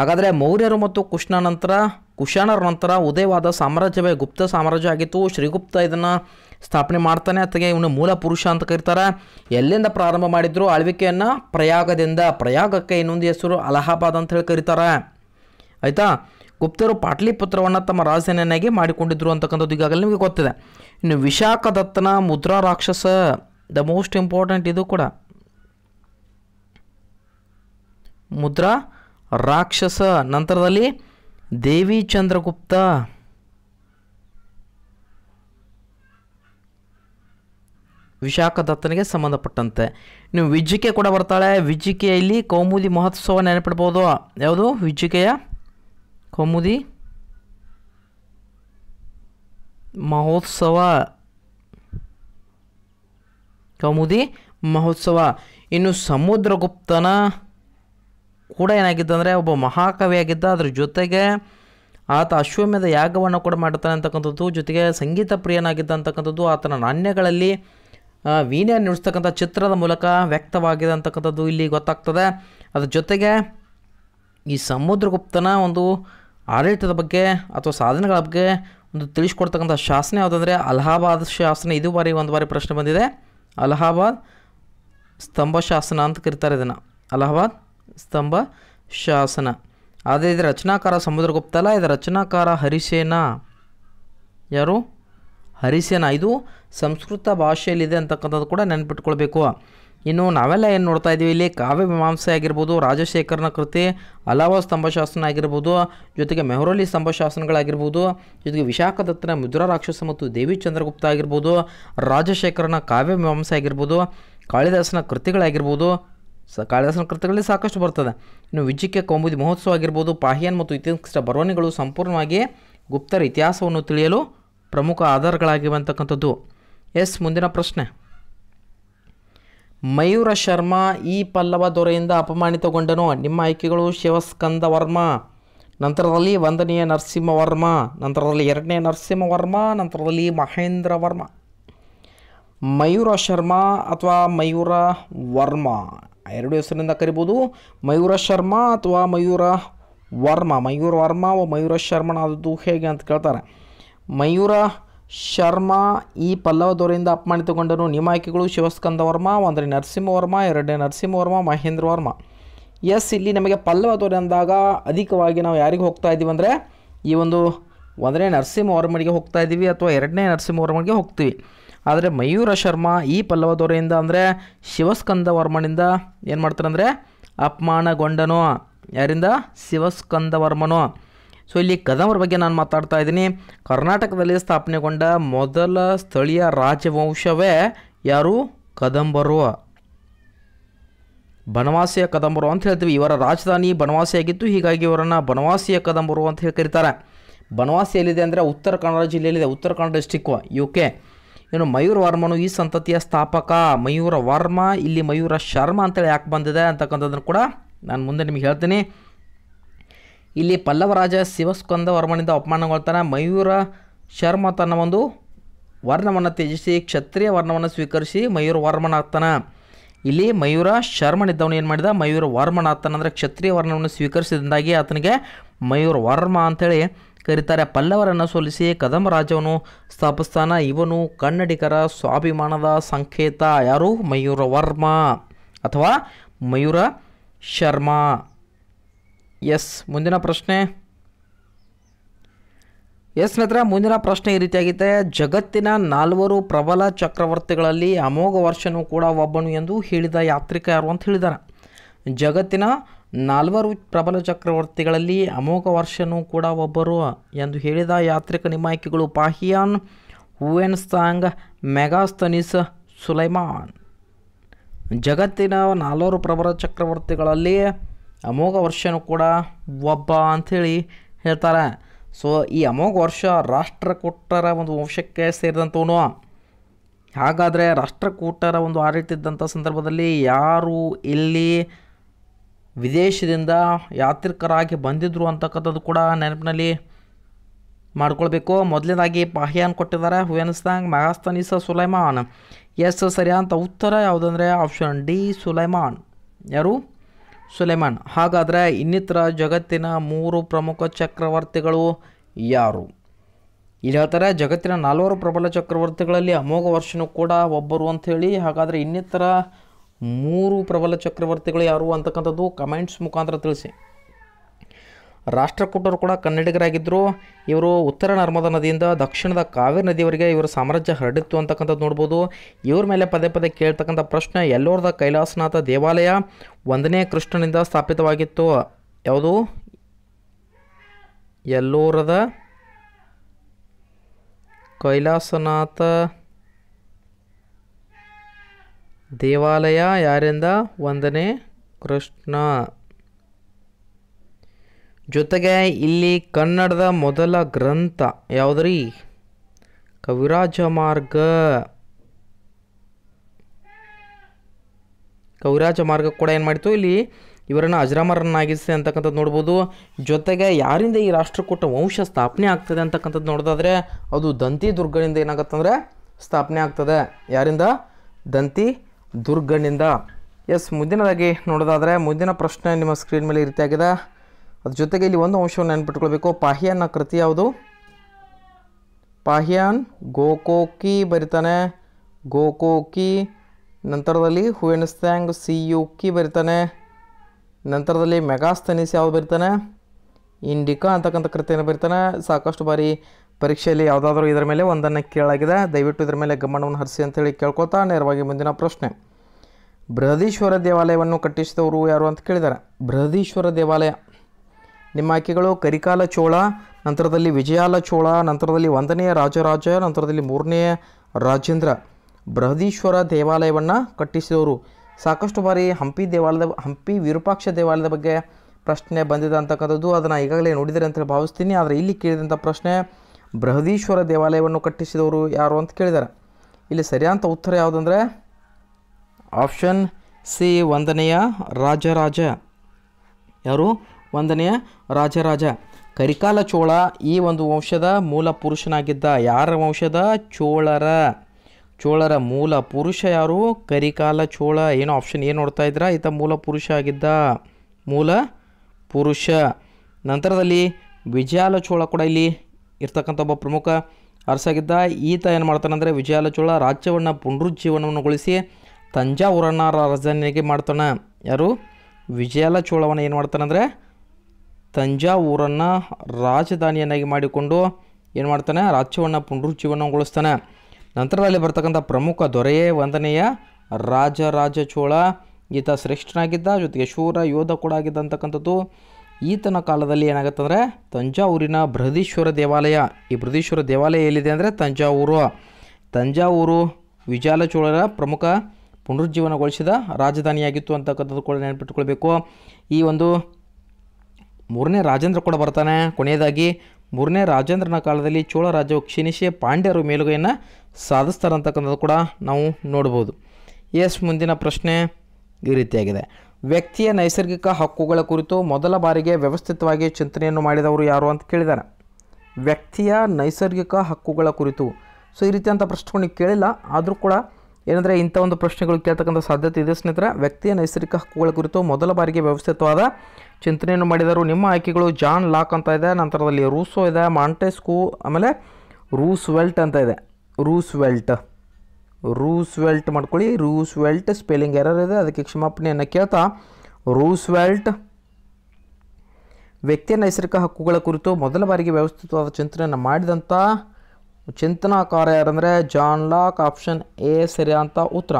ಹಾಗಾದರೆ ಮೌರ್ಯರು ಮತ್ತು ಕೃಷ್ಣ ನಂತರ ಕುಶಾಣರ ನಂತರ ಉದಯವಾದ ಸಾಮ್ರಾಜ್ಯವೇ ಗುಪ್ತ ಸಾಮ್ರಾಜ್ಯ ಆಗಿತ್ತು ಶ್ರೀಗುಪ್ತ ಇದನ್ನು ಸ್ಥಾಪನೆ ಮಾಡ್ತಾನೆ ಅಥವಾ ಇವನು ಮೂಲ ಪುರುಷ ಅಂತ ಕರೀತಾರೆ ಎಲ್ಲಿಂದ ಪ್ರಾರಂಭ ಮಾಡಿದ್ರು ಆಳ್ವಿಕೆಯನ್ನು ಪ್ರಯಾಗದಿಂದ ಪ್ರಯಾಗಕ್ಕೆ ಇನ್ನೊಂದು ಹೆಸರು ಅಲಹಾಬಾದ್ ಅಂತ ಹೇಳಿ ಕರೀತಾರೆ ಆಯಿತಾ ಗುಪ್ತರು ಪಾಟ್ಲಿಪುತ್ರವನ್ನು ತಮ್ಮ ರಾಜಧಾನಿಯನ್ನಾಗಿ ಮಾಡಿಕೊಂಡಿದ್ರು ಅಂತಕ್ಕಂಥದ್ದು ಈಗಾಗಲೇ ನಿಮಗೆ ಗೊತ್ತಿದೆ ಇನ್ನು ವಿಶಾಖದತ್ತನ ಮುದ್ರಾ ರಾಕ್ಷಸ ದ ಮೋಸ್ಟ್ ಇಂಪಾರ್ಟೆಂಟ್ ಇದು ಕೂಡ ಮುದ್ರಾ ರಾಕ್ಷಸ ನಂತರದಲ್ಲಿ ದೇವಿ ಚಂದ್ರಗುಪ್ತ ವಿಶಾಖದತ್ತನಿಗೆ ಸಂಬಂಧಪಟ್ಟಂತೆ ನೀವು ವಿಜ್ಜಿಕೆ ಕೂಡ ಬರ್ತಾಳೆ ವಿಜ್ಜಿಕೆಯಲ್ಲಿ ಕೌಮುದಿ ಮಹೋತ್ಸವ ನೆನಪಿಡ್ಬೋದು ಯಾವುದು ವಿಜ್ಜಿಕೆಯ ಕೌಮುದಿ ಮಹೋತ್ಸವ ಕೌಮುದಿ ಮಹೋತ್ಸವ ಇನ್ನು ಸಮುದ್ರಗುಪ್ತನ ಕೂಡ ಏನಾಗಿದ್ದ ಅಂದರೆ ಒಬ್ಬ ಮಹಾಕವಿಯಾಗಿದ್ದ ಅದ್ರ ಜೊತೆಗೆ ಆತ ಅಶ್ವಮ್ಯದ ಯಾಗವನ್ನು ಕೂಡ ಮಾಡ್ತಾನೆ ಅಂತಕ್ಕಂಥದ್ದು ಜೊತೆಗೆ ಸಂಗೀತ ಪ್ರಿಯನಾಗಿದ್ದ ಅಂತಕ್ಕಂಥದ್ದು ಆತನ ನಾಣ್ಯಗಳಲ್ಲಿ ವೀಣೆ ನುಡಿಸ್ತಕ್ಕಂಥ ಚಿತ್ರದ ಮೂಲಕ ವ್ಯಕ್ತವಾಗಿದೆ ಅಂತಕ್ಕಂಥದ್ದು ಇಲ್ಲಿ ಗೊತ್ತಾಗ್ತದೆ ಅದ್ರ ಜೊತೆಗೆ ಈ ಸಮುದ್ರಗುಪ್ತನ ಒಂದು ಆಡಳಿತದ ಬಗ್ಗೆ ಅಥವಾ ಸಾಧನೆಗಳ ಬಗ್ಗೆ ಒಂದು ತಿಳಿಸ್ಕೊಡ್ತಕ್ಕಂಥ ಶಾಸನ ಯಾವುದಂದರೆ ಅಲಹಾಬಾದ್ ಶಾಸನ ಇದು ಬಾರಿ ಒಂದು ಬಾರಿ ಪ್ರಶ್ನೆ ಬಂದಿದೆ ಅಲಹಾಬಾದ್ ಸ್ತಂಭ ಶಾಸನ ಅಂತ ಕರಿತಾರೆ ಇದನ್ನು ಅಲಹಾಬಾದ್ ಸ್ತಂಭ ಶಾಸನ ಆದರೆ ಇದು ರಚನಾಕಾರ ಸಮುದ್ರಗುಪ್ತ ಅಲ್ಲ ಇದರ ರಚನಾಕಾರ ಹರಿಸೇನ ಯಾರು ಹರಿಸೇನ ಇದು ಸಂಸ್ಕೃತ ಭಾಷೆಯಲ್ಲಿದೆ ಅಂತಕ್ಕಂಥದ್ದು ಕೂಡ ನೆನ್ಪಿಟ್ಕೊಳ್ಬೇಕು ಇನ್ನು ನಾವೆಲ್ಲ ಏನು ನೋಡ್ತಾ ಇದ್ದೀವಿ ಇಲ್ಲಿ ಕಾವ್ಯ ಮೀಮಾಂಸೆ ಆಗಿರ್ಬೋದು ರಾಜಶೇಖರನ ಕೃತಿ ಅಲಾವಾ ಸ್ತಂಭಶಾಸನ ಆಗಿರ್ಬೋದು ಜೊತೆಗೆ ಮೆಹರೋಲಿ ಸ್ತಂಭಶಾಸನಗಳಾಗಿರ್ಬೋದು ಜೊತೆಗೆ ವಿಶಾಖದತ್ತನ ಮುದ್ರಾ ರಾಕ್ಷಸ ಮತ್ತು ದೇವಿ ಚಂದ್ರಗುಪ್ತ ಆಗಿರ್ಬೋದು ರಾಜಶೇಖರನ ಕಾವ್ಯ ಮೀಮಾಂಸೆ ಆಗಿರ್ಬೋದು ಕಾಳಿದಾಸನ ಕೃತಿಗಳಾಗಿರ್ಬೋದು ಸ ಕಾಳಿದಾಸನ ಕೃತಿಗಳಲ್ಲಿ ಸಾಕಷ್ಟು ಬರ್ತದೆ ಇನ್ನು ವಿಜಿಕೆ ಕೌಮುದಿ ಮಹೋತ್ಸವ ಆಗಿರ್ಬೋದು ಪಾಹಿಯನ್ ಮತ್ತು ಇತಿಹಾಸ ಬರವಣಿಗಳು ಸಂಪೂರ್ಣವಾಗಿ ಗುಪ್ತರ ಇತಿಹಾಸವನ್ನು ತಿಳಿಯಲು ಪ್ರಮುಖ ಆಧಾರಗಳಾಗಿವಂತಕ್ಕಂಥದ್ದು ಎಸ್ ಮುಂದಿನ ಪ್ರಶ್ನೆ ಮಯೂರ ಶರ್ಮಾ ಈ ಪಲ್ಲವ ದೊರೆಯಿಂದ ಅಪಮಾನಿತಗೊಂಡನು ನಿಮ್ಮ ಆಯ್ಕೆಗಳು ಶಿವಸ್ಕಂದ ವರ್ಮ ನಂತರದಲ್ಲಿ ಒಂದನೆಯ ನರಸಿಂಹವರ್ಮ ನಂತರದಲ್ಲಿ ಎರಡನೇ ನರಸಿಂಹವರ್ಮ ನಂತರದಲ್ಲಿ ಮಹೇಂದ್ರ ವರ್ಮ ಮಯೂರ ಶರ್ಮಾ ಅಥವಾ ಮಯೂರ ವರ್ಮ ಎರಡು ಹೆಸರಿನಿಂದ ಕರಿಬೋದು ಮಯೂರ ಶರ್ಮಾ ಅಥವಾ ಮಯೂರ ವರ್ಮ ಮಯೂರ ವರ್ಮ ವ ಮಯೂರ ಶರ್ಮನ ಆದದ್ದು ಹೇಗೆ ಅಂತ ಕೇಳ್ತಾರೆ ಮಯೂರ ಶರ್ಮಾ ಈ ಪಲ್ಲವ ದೊರೆಯಿಂದ ಅಪಮಾನಿತಗೊಂಡನು ಆಯ್ಕೆಗಳು ಶಿವಸ್ಕಂದ ವರ್ಮ ಒಂದರೆ ವರ್ಮ ಎರಡನೇ ನರಸಿಂಹ ವರ್ಮ ಮಹೇಂದ್ರ ವರ್ಮ ಎಸ್ ಇಲ್ಲಿ ನಮಗೆ ಪಲ್ಲವ ದೊರೆ ಅಂದಾಗ ಅಧಿಕವಾಗಿ ನಾವು ಯಾರಿಗೆ ಹೋಗ್ತಾ ಇದ್ದೀವಿ ಅಂದರೆ ಈ ಒಂದು ಒಂದನೇ ನರಸಿಂಹವರ್ಮನಿಗೆ ಹೋಗ್ತಾ ಇದ್ದೀವಿ ಅಥವಾ ಎರಡನೇ ನರಸಿಂಹವರ್ಮನಿಗೆ ಹೋಗ್ತೀವಿ ಆದರೆ ಮಯೂರ ಶರ್ಮಾ ಈ ಪಲ್ಲವ ದೊರೆಯಿಂದ ಅಂದರೆ ಶಿವಸ್ಕಂದ ವರ್ಮನಿಂದ ಏನು ಮಾಡ್ತಾರೆ ಅಂದರೆ ಅಪಮಾನಗೊಂಡನು ಯಾರಿಂದ ಶಿವಸ್ಕಂದ ವರ್ಮನು ಸೊ ಇಲ್ಲಿ ಕದಂಬರ ಬಗ್ಗೆ ನಾನು ಮಾತಾಡ್ತಾ ಇದ್ದೀನಿ ಕರ್ನಾಟಕದಲ್ಲಿ ಸ್ಥಾಪನೆಗೊಂಡ ಮೊದಲ ಸ್ಥಳೀಯ ರಾಜವಂಶವೇ ಯಾರು ಕದಂಬರು ಬನವಾಸಿಯ ಕದಂಬರು ಅಂತ ಹೇಳ್ತೀವಿ ಇವರ ರಾಜಧಾನಿ ಬನವಾಸಿಯಾಗಿತ್ತು ಹೀಗಾಗಿ ಇವರನ್ನು ಬನವಾಸಿಯ ಕದಂಬರು ಅಂತ ಹೇಳಿ ಕರೀತಾರೆ ಬನವಾಸಿಯಲ್ಲಿದೆ ಅಂದರೆ ಉತ್ತರ ಕನ್ನಡ ಜಿಲ್ಲೆಯಲ್ಲಿದೆ ಉತ್ತರ ಕನ್ನಡ ಡಿಸ್ಟಿಕ್ಕು ಯು ಕೆ ಏನು ಮಯೂರ ವರ್ಮನು ಈ ಸಂತತಿಯ ಸ್ಥಾಪಕ ಮಯೂರ ವರ್ಮ ಇಲ್ಲಿ ಮಯೂರ ಶರ್ಮ ಅಂತೇಳಿ ಯಾಕೆ ಬಂದಿದೆ ಅಂತಕ್ಕಂಥದ್ದನ್ನು ಕೂಡ ನಾನು ಮುಂದೆ ನಿಮಗೆ ಹೇಳ್ತೀನಿ ಇಲ್ಲಿ ಪಲ್ಲವರಾಜ ಶಿವಸ್ಕಂದ ವರ್ಮನಿಂದ ಅಪಮಾನಗೊಳ್ತಾನೆ ಮಯೂರ ಶರ್ಮ ತನ್ನ ಒಂದು ವರ್ಣವನ್ನು ತ್ಯಜಿಸಿ ಕ್ಷತ್ರಿಯ ವರ್ಣವನ್ನು ಸ್ವೀಕರಿಸಿ ಮಯೂರ ವರ್ಮನಾಗ್ತಾನೆ ಇಲ್ಲಿ ಮಯೂರ ಶರ್ಮನಿದ್ದವನು ಏನು ಮಾಡಿದ ಮಯೂರ ವರ್ಮನಾಗ್ತಾನೆ ಅಂದರೆ ಕ್ಷತ್ರಿಯ ವರ್ಣವನ್ನು ಸ್ವೀಕರಿಸಿದಿಂದಾಗಿ ಆತನಿಗೆ ಮಯೂರ ವರ್ಮ ಅಂಥೇಳಿ ಕರೀತಾರೆ ಪಲ್ಲವರನ್ನು ಸೋಲಿಸಿ ಕದಂಬ ರಾಜವನು ಸ್ಥಾಪಿಸ್ತಾನ ಇವನು ಕನ್ನಡಿಗರ ಸ್ವಾಭಿಮಾನದ ಸಂಕೇತ ಯಾರು ಮಯೂರ ವರ್ಮ ಅಥವಾ ಮಯೂರ ಶರ್ಮಾ ಎಸ್ ಮುಂದಿನ ಪ್ರಶ್ನೆ ಎಸ್ ಮಿತ್ರ ಮುಂದಿನ ಪ್ರಶ್ನೆ ಈ ರೀತಿಯಾಗಿದೆ ಜಗತ್ತಿನ ನಾಲ್ವರು ಪ್ರಬಲ ಚಕ್ರವರ್ತಿಗಳಲ್ಲಿ ಅಮೋಘ ವರ್ಷನು ಕೂಡ ಒಬ್ಬನು ಎಂದು ಹೇಳಿದ ಯಾತ್ರಿಕ ಯಾರು ಅಂತ ಹೇಳಿದಾರೆ ಜಗತ್ತಿನ ನಾಲ್ವರು ಪ್ರಬಲ ಚಕ್ರವರ್ತಿಗಳಲ್ಲಿ ಅಮೋಘ ವರ್ಷನೂ ಕೂಡ ಒಬ್ಬರು ಎಂದು ಹೇಳಿದ ಯಾತ್ರಿಕ ನಿಮಾಯಿಕೆಗಳು ಪಾಹಿಯಾನ್ ಹೂವೆನ್ಸ್ತಾಂಗ್ ಮೆಗಾಸ್ತನಿಸ್ ಸುಲೈಮಾನ್ ಜಗತ್ತಿನ ನಾಲ್ವರು ಪ್ರಬಲ ಚಕ್ರವರ್ತಿಗಳಲ್ಲಿ ಅಮೋಘ ವರ್ಷನೂ ಕೂಡ ಒಬ್ಬ ಅಂಥೇಳಿ ಹೇಳ್ತಾರೆ ಸೊ ಈ ಅಮೋಘ ವರ್ಷ ರಾಷ್ಟ್ರಕೂಟರ ಒಂದು ವಂಶಕ್ಕೆ ಸೇರಿದಂಥವನು ಹಾಗಾದರೆ ರಾಷ್ಟ್ರಕೂಟರ ಒಂದು ಆಡಳಿತಿದ್ದಂಥ ಸಂದರ್ಭದಲ್ಲಿ ಯಾರು ಇಲ್ಲಿ ವಿದೇಶದಿಂದ ಯಾತ್ರಿಕರಾಗಿ ಬಂದಿದ್ದರು ಅಂತಕ್ಕಂಥದ್ದು ಕೂಡ ನೆನಪಿನಲ್ಲಿ ಮಾಡ್ಕೊಳ್ಬೇಕು ಮೊದಲನೇದಾಗಿ ಪಾಹ್ಯಾನ್ ಕೊಟ್ಟಿದ್ದಾರೆ ಹುಯನ್ಸ್ತಾಂಗ್ ಮಹಾಸ್ತನಿಸ ಸುಲೈಮಾನ್ ಎಸ್ ಸರಿಯಾದಂಥ ಉತ್ತರ ಯಾವುದಂದರೆ ಆಪ್ಷನ್ ಡಿ ಸುಲೈಮಾನ್ ಯಾರು ಸುಲೈಮಾನ್ ಹಾಗಾದರೆ ಇನ್ನಿತರ ಜಗತ್ತಿನ ಮೂರು ಪ್ರಮುಖ ಚಕ್ರವರ್ತಿಗಳು ಯಾರು ಇಲ್ಲಿ ಹೇಳ್ತಾರೆ ಜಗತ್ತಿನ ನಾಲ್ವರು ಪ್ರಬಲ ಚಕ್ರವರ್ತಿಗಳಲ್ಲಿ ಅಮೋಘ ವರ್ಷನೂ ಕೂಡ ಒಬ್ಬರು ಅಂಥೇಳಿ ಹಾಗಾದರೆ ಇನ್ನಿತರ ಮೂರು ಪ್ರಬಲ ಚಕ್ರವರ್ತಿಗಳು ಯಾರು ಅಂತಕ್ಕಂಥದ್ದು ಕಮೆಂಟ್ಸ್ ಮುಖಾಂತರ ತಿಳಿಸಿ ರಾಷ್ಟ್ರಕೂಟರು ಕೂಡ ಕನ್ನಡಿಗರಾಗಿದ್ದರು ಇವರು ಉತ್ತರ ನರ್ಮದಾ ನದಿಯಿಂದ ದಕ್ಷಿಣದ ಕಾವೇರಿ ನದಿಯವರಿಗೆ ಇವರ ಸಾಮ್ರಾಜ್ಯ ಹರಡಿತ್ತು ಅಂತಕ್ಕಂಥದ್ದು ನೋಡ್ಬೋದು ಇವ್ರ ಮೇಲೆ ಪದೇ ಪದೇ ಕೇಳ್ತಕ್ಕಂಥ ಪ್ರಶ್ನೆ ಎಲ್ಲೋರದ ಕೈಲಾಸನಾಥ ದೇವಾಲಯ ಒಂದನೇ ಕೃಷ್ಣನಿಂದ ಸ್ಥಾಪಿತವಾಗಿತ್ತು ಯಾವುದು ಎಲ್ಲೋರದ ಕೈಲಾಸನಾಥ ದೇವಾಲಯ ಯಾರಿಂದ ಒಂದನೇ ಕೃಷ್ಣ ಜೊತೆಗೆ ಇಲ್ಲಿ ಕನ್ನಡದ ಮೊದಲ ಗ್ರಂಥ ಯಾವುದ್ರಿ ಕವಿರಾಜ ಮಾರ್ಗ ಕವಿರಾಜ ಮಾರ್ಗ ಕೂಡ ಏನು ಮಾಡಿತು ಇಲ್ಲಿ ಇವರನ್ನು ಅಜರಾಮರನ್ನಾಗಿಸಿದೆ ಅಂತಕ್ಕಂಥದ್ದು ನೋಡ್ಬೋದು ಜೊತೆಗೆ ಯಾರಿಂದ ಈ ರಾಷ್ಟ್ರಕೂಟ ವಂಶ ಸ್ಥಾಪನೆ ಆಗ್ತದೆ ಅಂತಕ್ಕಂಥದ್ದು ನೋಡೋದಾದರೆ ಅದು ದಂತಿ ದುರ್ಗದಿಂದ ಏನಾಗತ್ತಂದರೆ ಸ್ಥಾಪನೆ ಆಗ್ತದೆ ಯಾರಿಂದ ದಂತಿ ದುರ್ಗಣ್ಣಿಂದ ಎಸ್ ಮುಂದಿನದಾಗಿ ನೋಡೋದಾದರೆ ಮುಂದಿನ ಪ್ರಶ್ನೆ ನಿಮ್ಮ ಸ್ಕ್ರೀನ್ ಮೇಲೆ ಈ ರೀತಿಯಾಗಿದೆ ಅದ್ರ ಜೊತೆಗೆ ಇಲ್ಲಿ ಒಂದು ಅಂಶವನ್ನು ನೆನ್ಪಿಟ್ಕೊಳ್ಬೇಕು ಪಾಹಿಯಾನ್ನ ಕೃತಿ ಯಾವುದು ಪಾಹಿಯಾನ್ ಗೋಕೋಕಿ ಬರಿತಾನೆ ಗೋಕೋಕಿ ನಂತರದಲ್ಲಿ ಸ್ಟ್ಯಾಂಗ್ ಸಿ ಯು ಕಿ ಬರಿತಾನೆ ನಂತರದಲ್ಲಿ ಮೆಗಾಸ್ತನಿಸ್ ಯಾವುದು ಬರಿತಾನೆ ಇಂಡಿಕಾ ಅಂತಕ್ಕಂಥ ಕೃತಿಯನ್ನು ಬರಿತಾನೆ ಸಾಕಷ್ಟು ಬಾರಿ ಪರೀಕ್ಷೆಯಲ್ಲಿ ಯಾವುದಾದ್ರೂ ಇದರ ಮೇಲೆ ಒಂದನ್ನು ಕೇಳಾಗಿದೆ ದಯವಿಟ್ಟು ಇದರ ಮೇಲೆ ಗಮನವನ್ನು ಹರಿಸಿ ಅಂತೇಳಿ ಕೇಳ್ಕೊತಾ ನೇರವಾಗಿ ಮುಂದಿನ ಪ್ರಶ್ನೆ ಬೃಹದೀಶ್ವರ ದೇವಾಲಯವನ್ನು ಕಟ್ಟಿಸಿದವರು ಯಾರು ಅಂತ ಕೇಳಿದ್ದಾರೆ ಬೃಹದೀಶ್ವರ ದೇವಾಲಯ ನಿಮ್ಮ ಆಯ್ಕೆಗಳು ಕರಿಕಾಲ ಚೋಳ ನಂತರದಲ್ಲಿ ವಿಜಯಾಲ ಚೋಳ ನಂತರದಲ್ಲಿ ಒಂದನೆಯ ರಾಜರಾಜ ನಂತರದಲ್ಲಿ ಮೂರನೆಯ ರಾಜೇಂದ್ರ ಬೃಹದೀಶ್ವರ ದೇವಾಲಯವನ್ನು ಕಟ್ಟಿಸಿದವರು ಸಾಕಷ್ಟು ಬಾರಿ ಹಂಪಿ ದೇವಾಲಯದ ಹಂಪಿ ವಿರೂಪಾಕ್ಷ ದೇವಾಲಯದ ಬಗ್ಗೆ ಪ್ರಶ್ನೆ ಬಂದಿದೆ ಅಂತಕ್ಕಂಥದ್ದು ಅದನ್ನು ಈಗಾಗಲೇ ನೋಡಿದರೆ ಅಂತೇಳಿ ಭಾವಿಸ್ತೀನಿ ಆದರೆ ಇಲ್ಲಿ ಕೇಳಿದಂಥ ಪ್ರಶ್ನೆ ಬೃಹದೀಶ್ವರ ದೇವಾಲಯವನ್ನು ಕಟ್ಟಿಸಿದವರು ಯಾರು ಅಂತ ಕೇಳಿದ್ದಾರೆ ಇಲ್ಲಿ ಸರಿಯಾದಂಥ ಉತ್ತರ ಯಾವುದಂದರೆ ಆಪ್ಷನ್ ಸಿ ಒಂದನೆಯ ರಾಜರಾಜ ಯಾರು ಒಂದನೆಯ ರಾಜರಾಜ ಕರಿಕಾಲ ಚೋಳ ಈ ಒಂದು ವಂಶದ ಮೂಲ ಪುರುಷನಾಗಿದ್ದ ಯಾರ ವಂಶದ ಚೋಳರ ಚೋಳರ ಮೂಲ ಪುರುಷ ಯಾರು ಕರಿಕಾಲ ಚೋಳ ಏನು ಆಪ್ಷನ್ ಏನು ನೋಡ್ತಾ ಇದ್ದೀರಾ ಈತ ಮೂಲ ಪುರುಷ ಆಗಿದ್ದ ಮೂಲ ಪುರುಷ ನಂತರದಲ್ಲಿ ವಿಜಯಾಲ ಚೋಳ ಕೂಡ ಇಲ್ಲಿ ಇರ್ತಕ್ಕಂಥ ಒಬ್ಬ ಪ್ರಮುಖ ಅರಸಾಗಿದ್ದ ಈತ ಏನು ಮಾಡ್ತಾನಂದರೆ ವಿಜಯಾಲಚೋಳ ರಾಜ್ಯವನ್ನು ಪುನರುಜ್ಜೀವನವನ್ನುಗೊಳಿಸಿ ತಂಜಾವೂರನ್ನ ರಾಜಧಾನಿಯಾಗಿ ಮಾಡ್ತಾನೆ ಯಾರು ವಿಜಯಾಲಚೋಳವನ್ನು ಚೋಳವನ್ನು ಏನು ಮಾಡ್ತಾನಂದರೆ ತಂಜಾವೂರನ್ನು ರಾಜಧಾನಿಯನ್ನಾಗಿ ಮಾಡಿಕೊಂಡು ಏನು ಮಾಡ್ತಾನೆ ರಾಜ್ಯವನ್ನು ಪುನರುಜ್ಜೀವನಗೊಳಿಸ್ತಾನೆ ನಂತರದಲ್ಲಿ ಬರ್ತಕ್ಕಂಥ ಪ್ರಮುಖ ದೊರೆಯೇ ಒಂದನೆಯ ರಾಜರಾಜ ಚೋಳ ಈತ ಶ್ರೇಷ್ಠನಾಗಿದ್ದ ಜೊತೆಗೆ ಶೂರ ಯೋಧ ಕೂಡ ಆಗಿದ್ದಂತಕ್ಕಂಥದ್ದು ಈತನ ಕಾಲದಲ್ಲಿ ಅಂದರೆ ತಂಜಾವೂರಿನ ಬೃಹದೀಶ್ವರ ದೇವಾಲಯ ಈ ಬೃಹದೀಶ್ವರ ದೇವಾಲಯ ಎಲ್ಲಿದೆ ಅಂದರೆ ತಂಜಾವೂರು ತಂಜಾವೂರು ವಿಜಾಲಚೋಳರ ಪ್ರಮುಖ ಪುನರುಜ್ಜೀವನಗೊಳಿಸಿದ ರಾಜಧಾನಿಯಾಗಿತ್ತು ಅಂತಕ್ಕಂಥದ್ದು ಕೂಡ ನೆನಪಿಟ್ಟುಕೊಳ್ಬೇಕು ಈ ಒಂದು ಮೂರನೇ ರಾಜೇಂದ್ರ ಕೂಡ ಬರ್ತಾನೆ ಕೊನೆಯದಾಗಿ ಮೂರನೇ ರಾಜೇಂದ್ರನ ಕಾಲದಲ್ಲಿ ಚೋಳ ರಾಜ್ಯವು ಕ್ಷೀಣಿಸಿ ಪಾಂಡ್ಯರು ಮೇಲುಗೈಯನ್ನು ಸಾಧಿಸ್ತಾರಂತಕ್ಕಂಥದ್ದು ಕೂಡ ನಾವು ನೋಡ್ಬೋದು ಎಸ್ ಮುಂದಿನ ಪ್ರಶ್ನೆ ಈ ರೀತಿಯಾಗಿದೆ ವ್ಯಕ್ತಿಯ ನೈಸರ್ಗಿಕ ಹಕ್ಕುಗಳ ಕುರಿತು ಮೊದಲ ಬಾರಿಗೆ ವ್ಯವಸ್ಥಿತವಾಗಿ ಚಿಂತನೆಯನ್ನು ಮಾಡಿದವರು ಯಾರು ಅಂತ ಕೇಳಿದ್ದಾರೆ ವ್ಯಕ್ತಿಯ ನೈಸರ್ಗಿಕ ಹಕ್ಕುಗಳ ಕುರಿತು ಸೊ ಈ ರೀತಿಯಂಥ ಪ್ರಶ್ನೆಗಳನ್ನ ಕೇಳಿಲ್ಲ ಆದರೂ ಕೂಡ ಏನಂದರೆ ಇಂಥ ಒಂದು ಪ್ರಶ್ನೆಗಳು ಕೇಳ್ತಕ್ಕಂಥ ಸಾಧ್ಯತೆ ಇದೆ ಸ್ನೇಹಿತರೆ ವ್ಯಕ್ತಿಯ ನೈಸರ್ಗಿಕ ಹಕ್ಕುಗಳ ಕುರಿತು ಮೊದಲ ಬಾರಿಗೆ ವ್ಯವಸ್ಥಿತವಾದ ಚಿಂತನೆಯನ್ನು ಮಾಡಿದರು ನಿಮ್ಮ ಆಯ್ಕೆಗಳು ಜಾನ್ ಲಾಕ್ ಅಂತ ಇದೆ ನಂತರದಲ್ಲಿ ರೂಸೋ ಇದೆ ಮಾಂಟೆಸ್ಕೂ ಆಮೇಲೆ ರೂಸ್ ವೆಲ್ಟ್ ಅಂತ ಇದೆ ರೂಸ್ ವೆಲ್ಟ್ ರೂಸ್ವೆಲ್ಟ್ ಮಾಡ್ಕೊಳ್ಳಿ ರೂಸ್ವೆಲ್ಟ್ ಸ್ಪೆಲ್ಲಿಂಗ್ ಎರರ್ ಇದೆ ಅದಕ್ಕೆ ಕ್ಷಮಾಪಣೆಯನ್ನು ಕೇಳ್ತಾ ರೂಸ್ವೆಲ್ಟ್ ವ್ಯಕ್ತಿಯ ನೈಸರ್ಗಿಕ ಹಕ್ಕುಗಳ ಕುರಿತು ಮೊದಲ ಬಾರಿಗೆ ವ್ಯವಸ್ಥಿತವಾದ ಚಿಂತನೆಯನ್ನು ಮಾಡಿದಂಥ ಚಿಂತನಾಕಾರ ಯಾರಂದರೆ ಜಾನ್ ಲಾಕ್ ಆಪ್ಷನ್ ಎ ಅಂತ ಉತ್ತರ